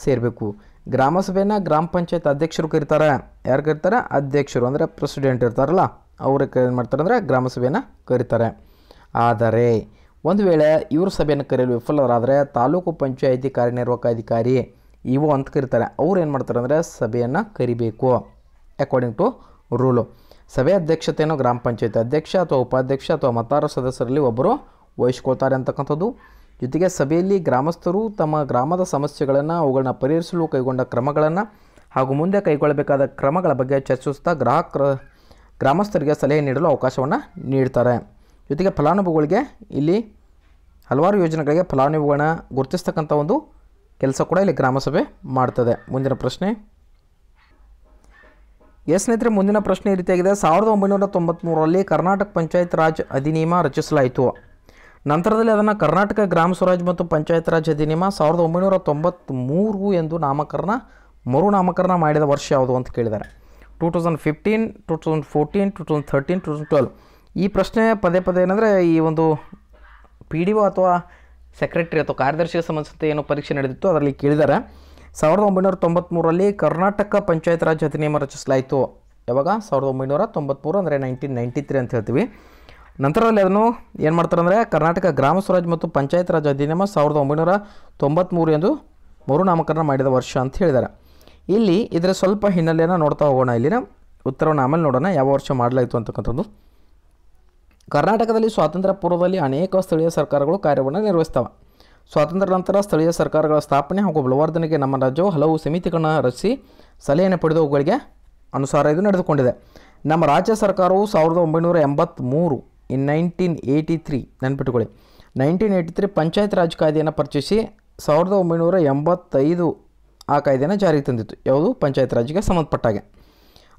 ಸೇರಬೇಕು ಗ್ರಾಮ ಸಭೆಯನ್ನು ಗ್ರಾಮ ಪಂಚಾಯತ್ ಅಧ್ಯಕ್ಷರು ಕರೀತಾರೆ ಯಾರು ಕರೀತಾರೆ ಅಧ್ಯಕ್ಷರು ಅಂದರೆ ಪ್ರೆಸಿಡೆಂಟ್ ಇರ್ತಾರಲ್ಲ ಅವರು ಏನು ಮಾಡ್ತಾರೆ ಅಂದರೆ ಗ್ರಾಮ ಸಭೆಯನ್ನು ಕರೀತಾರೆ ಆದರೆ ಒಂದು ವೇಳೆ ಇವರು ಸಭೆಯನ್ನು ಕರೆಯಲು ವಿಫಲರಾದರೆ ತಾಲೂಕು ಪಂಚಾಯಿತಿ ಕಾರ್ಯನಿರ್ವಾಹಕ ಅಧಿಕಾರಿ ಇವು ಅಂತ ಕರೀತಾರೆ ಅವ್ರು ಏನು ಮಾಡ್ತಾರೆ ಅಂದರೆ ಸಭೆಯನ್ನು ಕರಿಬೇಕು ಅಕಾರ್ಡಿಂಗ್ ಟು ರೂಲು ಸಭೆ ಅಧ್ಯಕ್ಷತೆಯನ್ನು ಗ್ರಾಮ ಪಂಚಾಯತ್ ಅಧ್ಯಕ್ಷ ಅಥವಾ ಉಪಾಧ್ಯಕ್ಷ ಅಥವಾ ಮತಾರ ಸದಸ್ಯರಲ್ಲಿ ಒಬ್ಬರು ವಹಿಸ್ಕೊಳ್ತಾರೆ ಅಂತಕ್ಕಂಥದ್ದು ಜೊತೆಗೆ ಸಭೆಯಲ್ಲಿ ಗ್ರಾಮಸ್ಥರು ತಮ್ಮ ಗ್ರಾಮದ ಸಮಸ್ಯೆಗಳನ್ನು ಅವುಗಳನ್ನ ಪರಿಹರಿಸಲು ಕೈಗೊಂಡ ಕ್ರಮಗಳನ್ನು ಹಾಗೂ ಮುಂದೆ ಕೈಗೊಳ್ಳಬೇಕಾದ ಕ್ರಮಗಳ ಬಗ್ಗೆ ಚರ್ಚಿಸುತ್ತಾ ಗ್ರಾಹಕರ ಗ್ರಾಮಸ್ಥರಿಗೆ ಸಲಹೆ ನೀಡಲು ಅವಕಾಶವನ್ನು ನೀಡ್ತಾರೆ ಜೊತೆಗೆ ಫಲಾನುಭವಿಗಳಿಗೆ ಇಲ್ಲಿ ಹಲವಾರು ಯೋಜನೆಗಳಿಗೆ ಫಲಾನುಭವಿಗಳನ್ನ ಗುರುತಿಸ್ತಕ್ಕಂಥ ಒಂದು ಕೆಲಸ ಕೂಡ ಇಲ್ಲಿ ಗ್ರಾಮಸಭೆ ಮಾಡ್ತದೆ ಮುಂದಿನ ಪ್ರಶ್ನೆ ಎಸ್ ಸ್ನೇಹಿತರೆ ಮುಂದಿನ ಪ್ರಶ್ನೆ ಈ ರೀತಿಯಾಗಿದೆ ಸಾವಿರದ ಒಂಬೈನೂರ ತೊಂಬತ್ತ್ಮೂರರಲ್ಲಿ ಕರ್ನಾಟಕ ಪಂಚಾಯತ್ ರಾಜ್ ಅಧಿನಿಯಮ ರಚಿಸಲಾಯಿತು ನಂತರದಲ್ಲಿ ಅದನ್ನು ಕರ್ನಾಟಕ ಗ್ರಾಮ ಸ್ವರಾಜ್ ಮತ್ತು ಪಂಚಾಯತ್ ರಾಜ್ ಅಧಿನಿಯಮ ಸಾವಿರದ ಒಂಬೈನೂರ ತೊಂಬತ್ತ್ಮೂರು ಎಂದು ನಾಮಕರಣ ಮರು ನಾಮಕರಣ ಮಾಡಿದ ವರ್ಷ ಯಾವುದು ಅಂತ ಕೇಳಿದ್ದಾರೆ two thousand fifteen two thousand fourteen two thousand thirteen two thousand twelve ಈ ಪ್ರಶ್ನೆ ಪದೇ ಪದೇ ಏನಂದರೆ ಈ ಒಂದು ಪಿ ಡಿ ಒ ಅಥವಾ ಸೆಕ್ರೆಟರಿ ಅಥವಾ ಕಾರ್ಯದರ್ಶಿಗೆ ಸಂಬಂಧಿಸಿದಂತೆ ಏನೋ ಪರೀಕ್ಷೆ ನಡೆದಿತ್ತು ಅದರಲ್ಲಿ ಕೇಳಿದ್ದಾರೆ ಸಾವಿರದ ಒಂಬೈನೂರ ತೊಂಬತ್ತ್ಮೂರಲ್ಲಿ ಕರ್ನಾಟಕ ಪಂಚಾಯತ್ ರಾಜ್ ಅಧಿನಿಯಮ ರಚಿಸಲಾಯಿತು ಯಾವಾಗ ಸಾವಿರದ ಒಂಬೈನೂರ ತೊಂಬತ್ತ್ಮೂರು ಅಂದರೆ ನೈನ್ಟೀನ್ ನೈಂಟಿ ತ್ರೀ ಅಂತ ಹೇಳ್ತೀವಿ ನಂತರದಲ್ಲಿ ಅದನ್ನು ಏನು ಮಾಡ್ತಾರೆ ಅಂದರೆ ಕರ್ನಾಟಕ ಗ್ರಾಮ ಸ್ವರಾಜ್ ಮತ್ತು ಪಂಚಾಯತ್ ರಾಜ್ ಅಧಿನಿಯಮ ಸಾವಿರದ ಒಂಬೈನೂರ ತೊಂಬತ್ತ್ಮೂರು ಎಂದು ಮರುನಾಮಕರಣ ಮಾಡಿದ ವರ್ಷ ಅಂತ ಹೇಳಿದ್ದಾರೆ ಇಲ್ಲಿ ಇದರ ಸ್ವಲ್ಪ ಹಿನ್ನೆಲೆಯನ್ನು ನೋಡ್ತಾ ಹೋಗೋಣ ಇಲ್ಲಿನ ಉತ್ತರವನ್ನು ಆಮೇಲೆ ನೋಡೋಣ ಯಾವ ವರ್ಷ ಮಾಡಲಾಯಿತು ಅಂತಕ್ಕಂಥದ್ದು ಕರ್ನಾಟಕದಲ್ಲಿ ಸ್ವಾತಂತ್ರ್ಯ ಪೂರ್ವದಲ್ಲಿ ಅನೇಕ ಸ್ಥಳೀಯ ಸರ್ಕಾರಗಳು ಕಾರ್ಯವನ್ನು ನಿರ್ವಹಿಸ್ತವೆ ಸ್ವಾತಂತ್ರ್ಯ ನಂತರ ಸ್ಥಳೀಯ ಸರ್ಕಾರಗಳ ಸ್ಥಾಪನೆ ಹಾಗೂ ಬಲವರ್ಧನೆಗೆ ನಮ್ಮ ರಾಜ್ಯವು ಹಲವು ಸಮಿತಿಗಳನ್ನು ರಚಿಸಿ ಸಲಹೆಯನ್ನು ಪಡೆದವುಗಳಿಗೆ ಅನುಸಾರ ಇದು ನಡೆದುಕೊಂಡಿದೆ ನಮ್ಮ ರಾಜ್ಯ ಸರ್ಕಾರವು ಸಾವಿರದ ಒಂಬೈನೂರ ಎಂಬತ್ತ್ಮೂರು ಇನ್ ನೈನ್ಟೀನ್ ಏಯ್ಟಿ ತ್ರೀ ನೆನ್ಪಿಟ್ಕೊಳ್ಳಿ nineteen eighty three Panchayat Raj ಕಾಯ್ದೆಯನ್ನು ಪರಿಚಯಿಸಿ ಸಾವಿರದ ಒಂಬೈನೂರ ಎಂಬತ್ತೈದು ಆ ಕಾಯ್ದೆಯನ್ನು ಜಾರಿಗೆ ತಂದಿತ್ತು ಯಾವುದು ಪಂಚಾಯತ್ ರಾಜ್ಗೆ ಸಂಬಂಧಪಟ್ಟಾಗೆ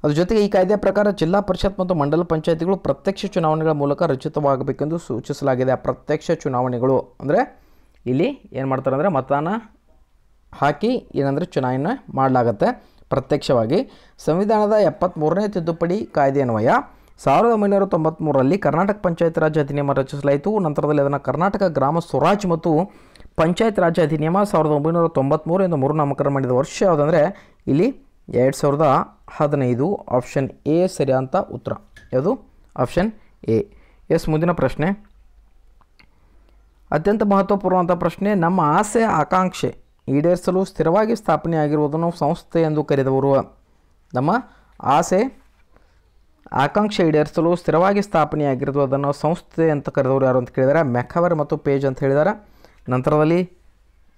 ಅದ್ರ ಜೊತೆಗೆ ಈ ಕಾಯ್ದೆಯ ಪ್ರಕಾರ ಜಿಲ್ಲಾ ಪರಿಷತ್ ಮತ್ತು ಮಂಡಲ ಪಂಚಾಯತಿಗಳು ಪ್ರತ್ಯಕ್ಷ ಚುನಾವಣೆಗಳ ಮೂಲಕ ರಚಿತವಾಗಬೇಕೆಂದು ಸೂಚಿಸಲಾಗಿದೆ ಆ ಪ್ರತ್ಯಕ್ಷ ಚುನಾವಣೆಗಳು ಅಂದರೆ ಇಲ್ಲಿ ಏನು ಮಾಡ್ತಾರೆ ಅಂದರೆ ಮತದಾನ ಹಾಕಿ ಏನಂದರೆ ಚುನಾವಣೆ ಮಾಡಲಾಗತ್ತೆ ಪ್ರತ್ಯಕ್ಷವಾಗಿ ಸಂವಿಧಾನದ ಎಪ್ಪತ್ತ್ಮೂರನೇ ತಿದ್ದುಪಡಿ ಕಾಯ್ದೆಯನ್ವಯ ಸಾವಿರದ ಒಂಬೈನೂರ ತೊಂಬತ್ತ್ಮೂರರಲ್ಲಿ ಕರ್ನಾಟಕ ಪಂಚಾಯತ್ ರಾಜ್ ಅಧಿನಿಯಮ ರಚಿಸಲಾಯಿತು ನಂತರದಲ್ಲಿ ಅದನ್ನು ಕರ್ನಾಟಕ ಗ್ರಾಮ ಸ್ವರಾಜ್ ಮತ್ತು ಪಂಚಾಯತ್ ರಾಜ್ ಅಧಿನಿಯಮ ಸಾವಿರದ ಒಂಬೈನೂರ ತೊಂಬತ್ತ್ಮೂರು ಎಂದು ಮರು ನಾಮಕರಣ ಮಾಡಿದ ವರ್ಷ ಯಾವುದಂದರೆ ಇಲ್ಲಿ ಎರಡು ಸಾವಿರದ ಹದಿನೈದು ಆಪ್ಷನ್ ಎ ಸರಿ ಅಂತ ಉತ್ತರ ಯಾವುದು ಆಪ್ಷನ್ ಎ ಎಸ್ ಮುಂದಿನ ಪ್ರಶ್ನೆ ಅತ್ಯಂತ ಮಹತ್ವಪೂರ್ಣವಂಥ ಪ್ರಶ್ನೆ ನಮ್ಮ ಆಸೆ ಆಕಾಂಕ್ಷೆ ಈಡೇರಿಸಲು ಸ್ಥಿರವಾಗಿ ಸ್ಥಾಪನೆಯಾಗಿರುವುದನ್ನು ಸಂಸ್ಥೆ ಎಂದು ಕರೆದವರು ನಮ್ಮ ಆಸೆ ಆಕಾಂಕ್ಷೆ ಈಡೇರಿಸಲು ಸ್ಥಿರವಾಗಿ ಸ್ಥಾಪನೆಯಾಗಿರೋದು ಅದನ್ನು ಸಂಸ್ಥೆ ಅಂತ ಕರೆದವರು ಯಾರು ಅಂತ ಕೇಳಿದಾರೆ ಮೆಕವರ್ ಮತ್ತು ಪೇಜ್ ಅಂತ ಹೇಳಿದಾರೆ ನಂತರದಲ್ಲಿ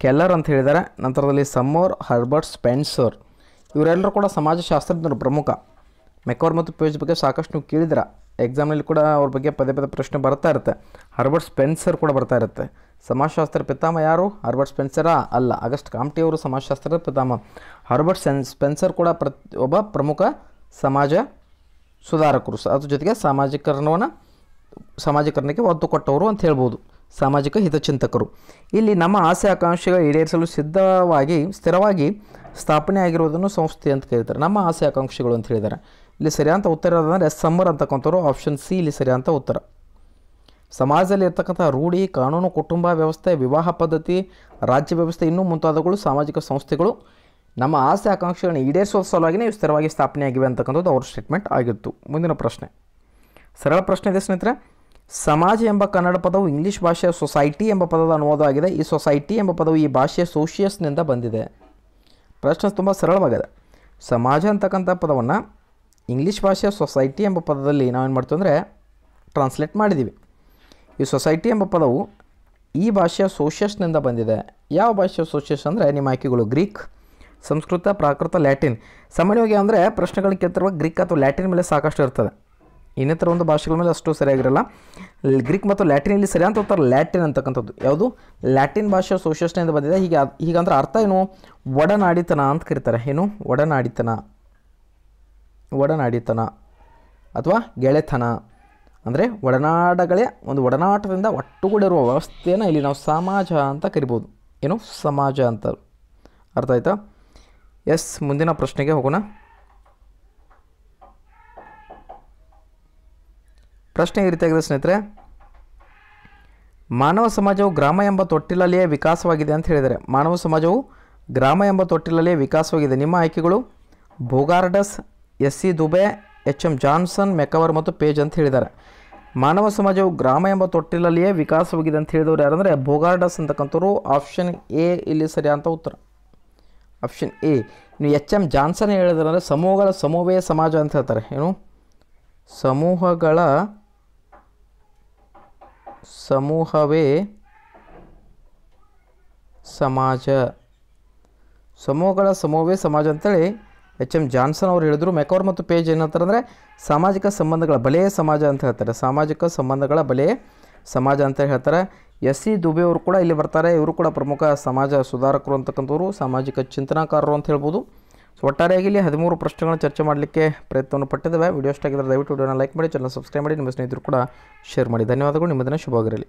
ಕೆಲ್ಲರ್ ಅಂತ ಹೇಳಿದ್ದಾರೆ ನಂತರದಲ್ಲಿ ಸಮ್ಮೋರ್ ಹರ್ಬರ್ಟ್ ಸ್ಪೆನ್ಸರ್ ಇವರೆಲ್ಲರೂ ಕೂಡ ಸಮಾಜಶಾಸ್ತ್ರಜ್ಞರು ಪ್ರಮುಖ ಮೆಕವರ್ ಮತ್ತು ಪೇಜ್ ಬಗ್ಗೆ ಸಾಕಷ್ಟು ಕೇಳಿದ್ರೆ ಎಕ್ಸಾಮ್ನಲ್ಲಿ ಕೂಡ ಅವ್ರ ಬಗ್ಗೆ ಪದೇ ಪದೇ ಪ್ರಶ್ನೆ ಬರ್ತಾ ಇರುತ್ತೆ ಹರ್ಬರ್ಟ್ ಸ್ಪೆನ್ಸರ್ ಕೂಡ ಬರ್ತಾ ಇರುತ್ತೆ ಸಮಾಜಶಾಸ್ತ್ರ ಪಿತಾಮ ಯಾರು ಹರ್ಬರ್ಟ್ ಸ್ಪೆನ್ಸರಾ ಅಲ್ಲ ಅಗಸ್ಟ್ ಕಾಮ್ಟಿ ಅವರು ಸಮಾಜಶಾಸ್ತ್ರದ ಪಿತಾಮ ಹರ್ಬರ್ಟ್ ಸೆನ್ ಸ್ಪೆನ್ಸರ್ ಕೂಡ ಪ್ರತಿ ಒಬ್ಬ ಪ್ರಮುಖ ಸಮಾಜ ಸುಧಾರಕರು ಅದ್ರ ಜೊತೆಗೆ ಸಾಮಾಜಿಕರಣವನ್ನು ಸಮಾಜೀಕರಣಕ್ಕೆ ಒತ್ತು ಕೊಟ್ಟವರು ಅಂತ ಹೇಳ್ಬೋದು ಸಾಮಾಜಿಕ ಹಿತಚಿಂತಕರು ಇಲ್ಲಿ ನಮ್ಮ ಆಸೆ ಆಕಾಂಕ್ಷೆಗಳು ಈಡೇರಿಸಲು ಸಿದ್ಧವಾಗಿ ಸ್ಥಿರವಾಗಿ ಸ್ಥಾಪನೆ ಆಗಿರುವುದನ್ನು ಸಂಸ್ಥೆ ಅಂತ ಕರೀತಾರೆ ನಮ್ಮ ಆಸೆ ಆಕಾಂಕ್ಷೆಗಳು ಅಂತ ಹೇಳಿದ್ದಾರೆ ಇಲ್ಲಿ ಸರಿಯಾದ ಉತ್ತರ ಎಸ್ ಸಮ್ಮರ್ ಅಂತಕ್ಕಂಥವ್ರು ಆಪ್ಷನ್ ಸಿ ಇಲ್ಲಿ ಸರಿಯಾದ ಉತ್ತರ ಸಮಾಜದಲ್ಲಿ ಇರ್ತಕ್ಕಂಥ ರೂಢಿ ಕಾನೂನು ಕುಟುಂಬ ವ್ಯವಸ್ಥೆ ವಿವಾಹ ಪದ್ಧತಿ ರಾಜ್ಯ ವ್ಯವಸ್ಥೆ ಇನ್ನೂ ಮುಂತಾದವುಗಳು ಸಾಮಾಜಿಕ ಸಂಸ್ಥೆಗಳು ನಮ್ಮ ಆಸೆ ಆಕಾಂಕ್ಷೆಗಳನ್ನು ಈಡೇರಿಸುವ ಸಲುವಾಗಿಯೇ ಇವು ಸ್ಥಿರವಾಗಿ ಸ್ಥಾಪನೆಯಾಗಿವೆ ಅಂತಕ್ಕಂಥದ್ದು ಅವ್ರ ಸ್ಟೇಟ್ಮೆಂಟ್ ಆಗಿತ್ತು ಮುಂದಿನ ಪ್ರಶ್ನೆ ಸರಳ ಪ್ರಶ್ನೆ ಇದೆ ಸ್ನೇಹಿತರೆ ಸಮಾಜ ಎಂಬ ಕನ್ನಡ ಪದವು ಇಂಗ್ಲೀಷ್ ಭಾಷೆಯ ಸೊಸೈಟಿ ಎಂಬ ಪದದ ಅನುವಾದವಾಗಿದೆ ಈ ಸೊಸೈಟಿ ಎಂಬ ಪದವು ಈ ಭಾಷೆಯ ಸೋಷಿಯಸ್ನಿಂದ ಬಂದಿದೆ ಪ್ರಶ್ನೆ ತುಂಬ ಸರಳವಾಗಿದೆ ಸಮಾಜ ಅಂತಕ್ಕಂಥ ಪದವನ್ನು ಇಂಗ್ಲೀಷ್ ಭಾಷೆಯ ಸೊಸೈಟಿ ಎಂಬ ಪದದಲ್ಲಿ ನಾವೇನು ಮಾಡ್ತೀವಿ ಅಂದರೆ ಟ್ರಾನ್ಸ್ಲೇಟ್ ಮಾಡಿದ್ದೀವಿ ಈ ಸೊಸೈಟಿ ಎಂಬ ಪದವು ಈ ಭಾಷೆಯ ಸೋಷಿಯಸ್ನಿಂದ ಬಂದಿದೆ ಯಾವ ಭಾಷೆಯ ಸೋಷಿಯಸ್ ಅಂದರೆ ನಿಮ್ಮ ಆಯ್ಕೆಗಳು ಗ್ರೀಕ್ ಸಂಸ್ಕೃತ ಪ್ರಾಕೃತ ಲ್ಯಾಟಿನ್ ಸಾಮಾನ್ಯವಾಗಿ ಅಂದರೆ ಪ್ರಶ್ನೆಗಳು ಕೇಳ್ತಿರುವ ಗ್ರೀಕ್ ಅಥವಾ ಲ್ಯಾಟಿನ್ ಮೇಲೆ ಸಾಕಷ್ಟು ಇರ್ತದೆ ಇನ್ನಿತರ ಒಂದು ಭಾಷೆಗಳ ಮೇಲೆ ಅಷ್ಟು ಸರಿಯಾಗಿರಲ್ಲ ಗ್ರೀಕ್ ಮತ್ತು ಲ್ಯಾಟಿನಲ್ಲಿ ಸರಿ ಅಂತ ಹೋಗ್ತಾರೆ ಲ್ಯಾಟಿನ್ ಅಂತಕ್ಕಂಥದ್ದು ಯಾವುದು ಲ್ಯಾಟಿನ್ ಭಾಷೆ ಸೋಷಿಯಸ್ನಿಂದ ಬಂದಿದೆ ಹೀಗೆ ಹೀಗಂದ್ರೆ ಅರ್ಥ ಏನು ಒಡನಾಡಿತನ ಅಂತ ಕರೀತಾರೆ ಏನು ಒಡನಾಡಿತನ ಒಡನಾಡಿತನ ಅಥವಾ ಗೆಳೆತನ ಅಂದರೆ ಒಡನಾಡಗಳೇ ಒಂದು ಒಡನಾಟದಿಂದ ಒಟ್ಟುಗೂಡಿರುವ ವ್ಯವಸ್ಥೆಯನ್ನು ಇಲ್ಲಿ ನಾವು ಸಮಾಜ ಅಂತ ಕರಿಬೋದು ಏನು ಸಮಾಜ ಅಂತ ಅರ್ಥ ಆಯ್ತಾ ಎಸ್ ಮುಂದಿನ ಪ್ರಶ್ನೆಗೆ ಹೋಗೋಣ ಪ್ರಶ್ನೆ ಈ ರೀತಿಯಾಗಿದೆ ಸ್ನೇಹಿತರೆ ಮಾನವ ಸಮಾಜವು ಗ್ರಾಮ ಎಂಬ ತೊಟ್ಟಿಲಲ್ಲಿಯೇ ವಿಕಾಸವಾಗಿದೆ ಅಂತ ಹೇಳಿದರೆ ಮಾನವ ಸಮಾಜವು ಗ್ರಾಮ ಎಂಬ ತೊಟ್ಟಿಲಲ್ಲಿಯೇ ವಿಕಾಸವಾಗಿದೆ ನಿಮ್ಮ ಆಯ್ಕೆಗಳು Bogardus S C Dube H M Johnson MacIver ಮತ್ತು ಪೇಜ್ ಅಂತ ಹೇಳಿದ್ದಾರೆ ಮಾನವ ಸಮಾಜವು ಗ್ರಾಮ ಎಂಬ ತೊಟ್ಟಿಲಲ್ಲಿಯೇ ವಿಕಾಸವಾಗಿದೆ ಅಂತ ಹೇಳಿದವರು ಯಾರಂದರೆ ಭೋಗಾರ್ಡಸ್ ಅಂತಕ್ಕಂಥವ್ರು ಆಪ್ಷನ್ ಎ ಇಲ್ಲಿ ಸರಿಯಾದಂಥ ಉತ್ತರ ಆಪ್ಷನ್ ಎ ಇನ್ನು ಎಚ್ ಎಮ್ ಜಾನ್ಸನ್ ಹೇಳಿದ್ರಂದರೆ ಸಮೂಹಗಳ ಸಮೂಹವೇ ಸಮಾಜ ಅಂತ ಹೇಳ್ತಾರೆ ಏನು ಸಮೂಹಗಳ ಸಮೂಹವೇ ಸಮಾಜ ಸಮೂಹಗಳ ಸಮೂಹವೇ ಸಮಾಜ ಅಂತೇಳಿ ಎಚ್ ಎಮ್ ಜಾನ್ಸನ್ ಅವರು ಹೇಳಿದ್ರು ಮೆಕೋರ್ ಮತ್ತು ಪೇಜ್ ಅಂದರೆ ಸಾಮಾಜಿಕ ಸಂಬಂಧಗಳ ಬಲೆಯೇ ಸಮಾಜ ಅಂತ ಹೇಳ್ತಾರೆ ಸಾಮಾಜಿಕ ಸಂಬಂಧಗಳ ಬಲೆಯೇ ಸಮಾಜ ಅಂತ ಹೇಳ್ತಾರೆ ಎಸ್ ಸಿ ದುಬೆ ಅವರು ಕೂಡ ಇಲ್ಲಿ ಬರ್ತಾರೆ ಇವರು ಕೂಡ ಪ್ರಮುಖ ಸಮಾಜ ಸುಧಾರಕರು ಅಂತಕ್ಕಂಥವ್ರು ಸಾಮಾಜಿಕ ಚಿಂತನಾಕಾರರು ಅಂತ ಹೇಳ್ಬೋದು ಸೊ ಒಟ್ಟಾರೆಯಾಗಿ ಇಲ್ಲಿ ಹದಿಮೂರು ಪ್ರಶ್ನೆಗಳನ್ನ ಚರ್ಚೆ ಮಾಡಲಿಕ್ಕೆ ಪ್ರಯತ್ನವನ್ನು ಪಟ್ಟಿದ್ದಾವೆ ವಿಡಿಯೋ ಇಷ್ಟ ದಯವಿಟ್ಟು ವಿಡಿಯೋನ ಲೈಕ್ ಮಾಡಿ ಚಾನಲ್ ಸಬ್ಸ್ಕ್ರೈಬ್ ಮಾಡಿ ನಿಮ್ಮ ಸ್ನೇಹಿತರು ಕೂಡ ಶೇರ್ ಮಾಡಿ ಧನ್ಯವಾದಗಳು ನಿಮ್ಮ ದಿನ ಶುಭವಾಗಿರಲಿ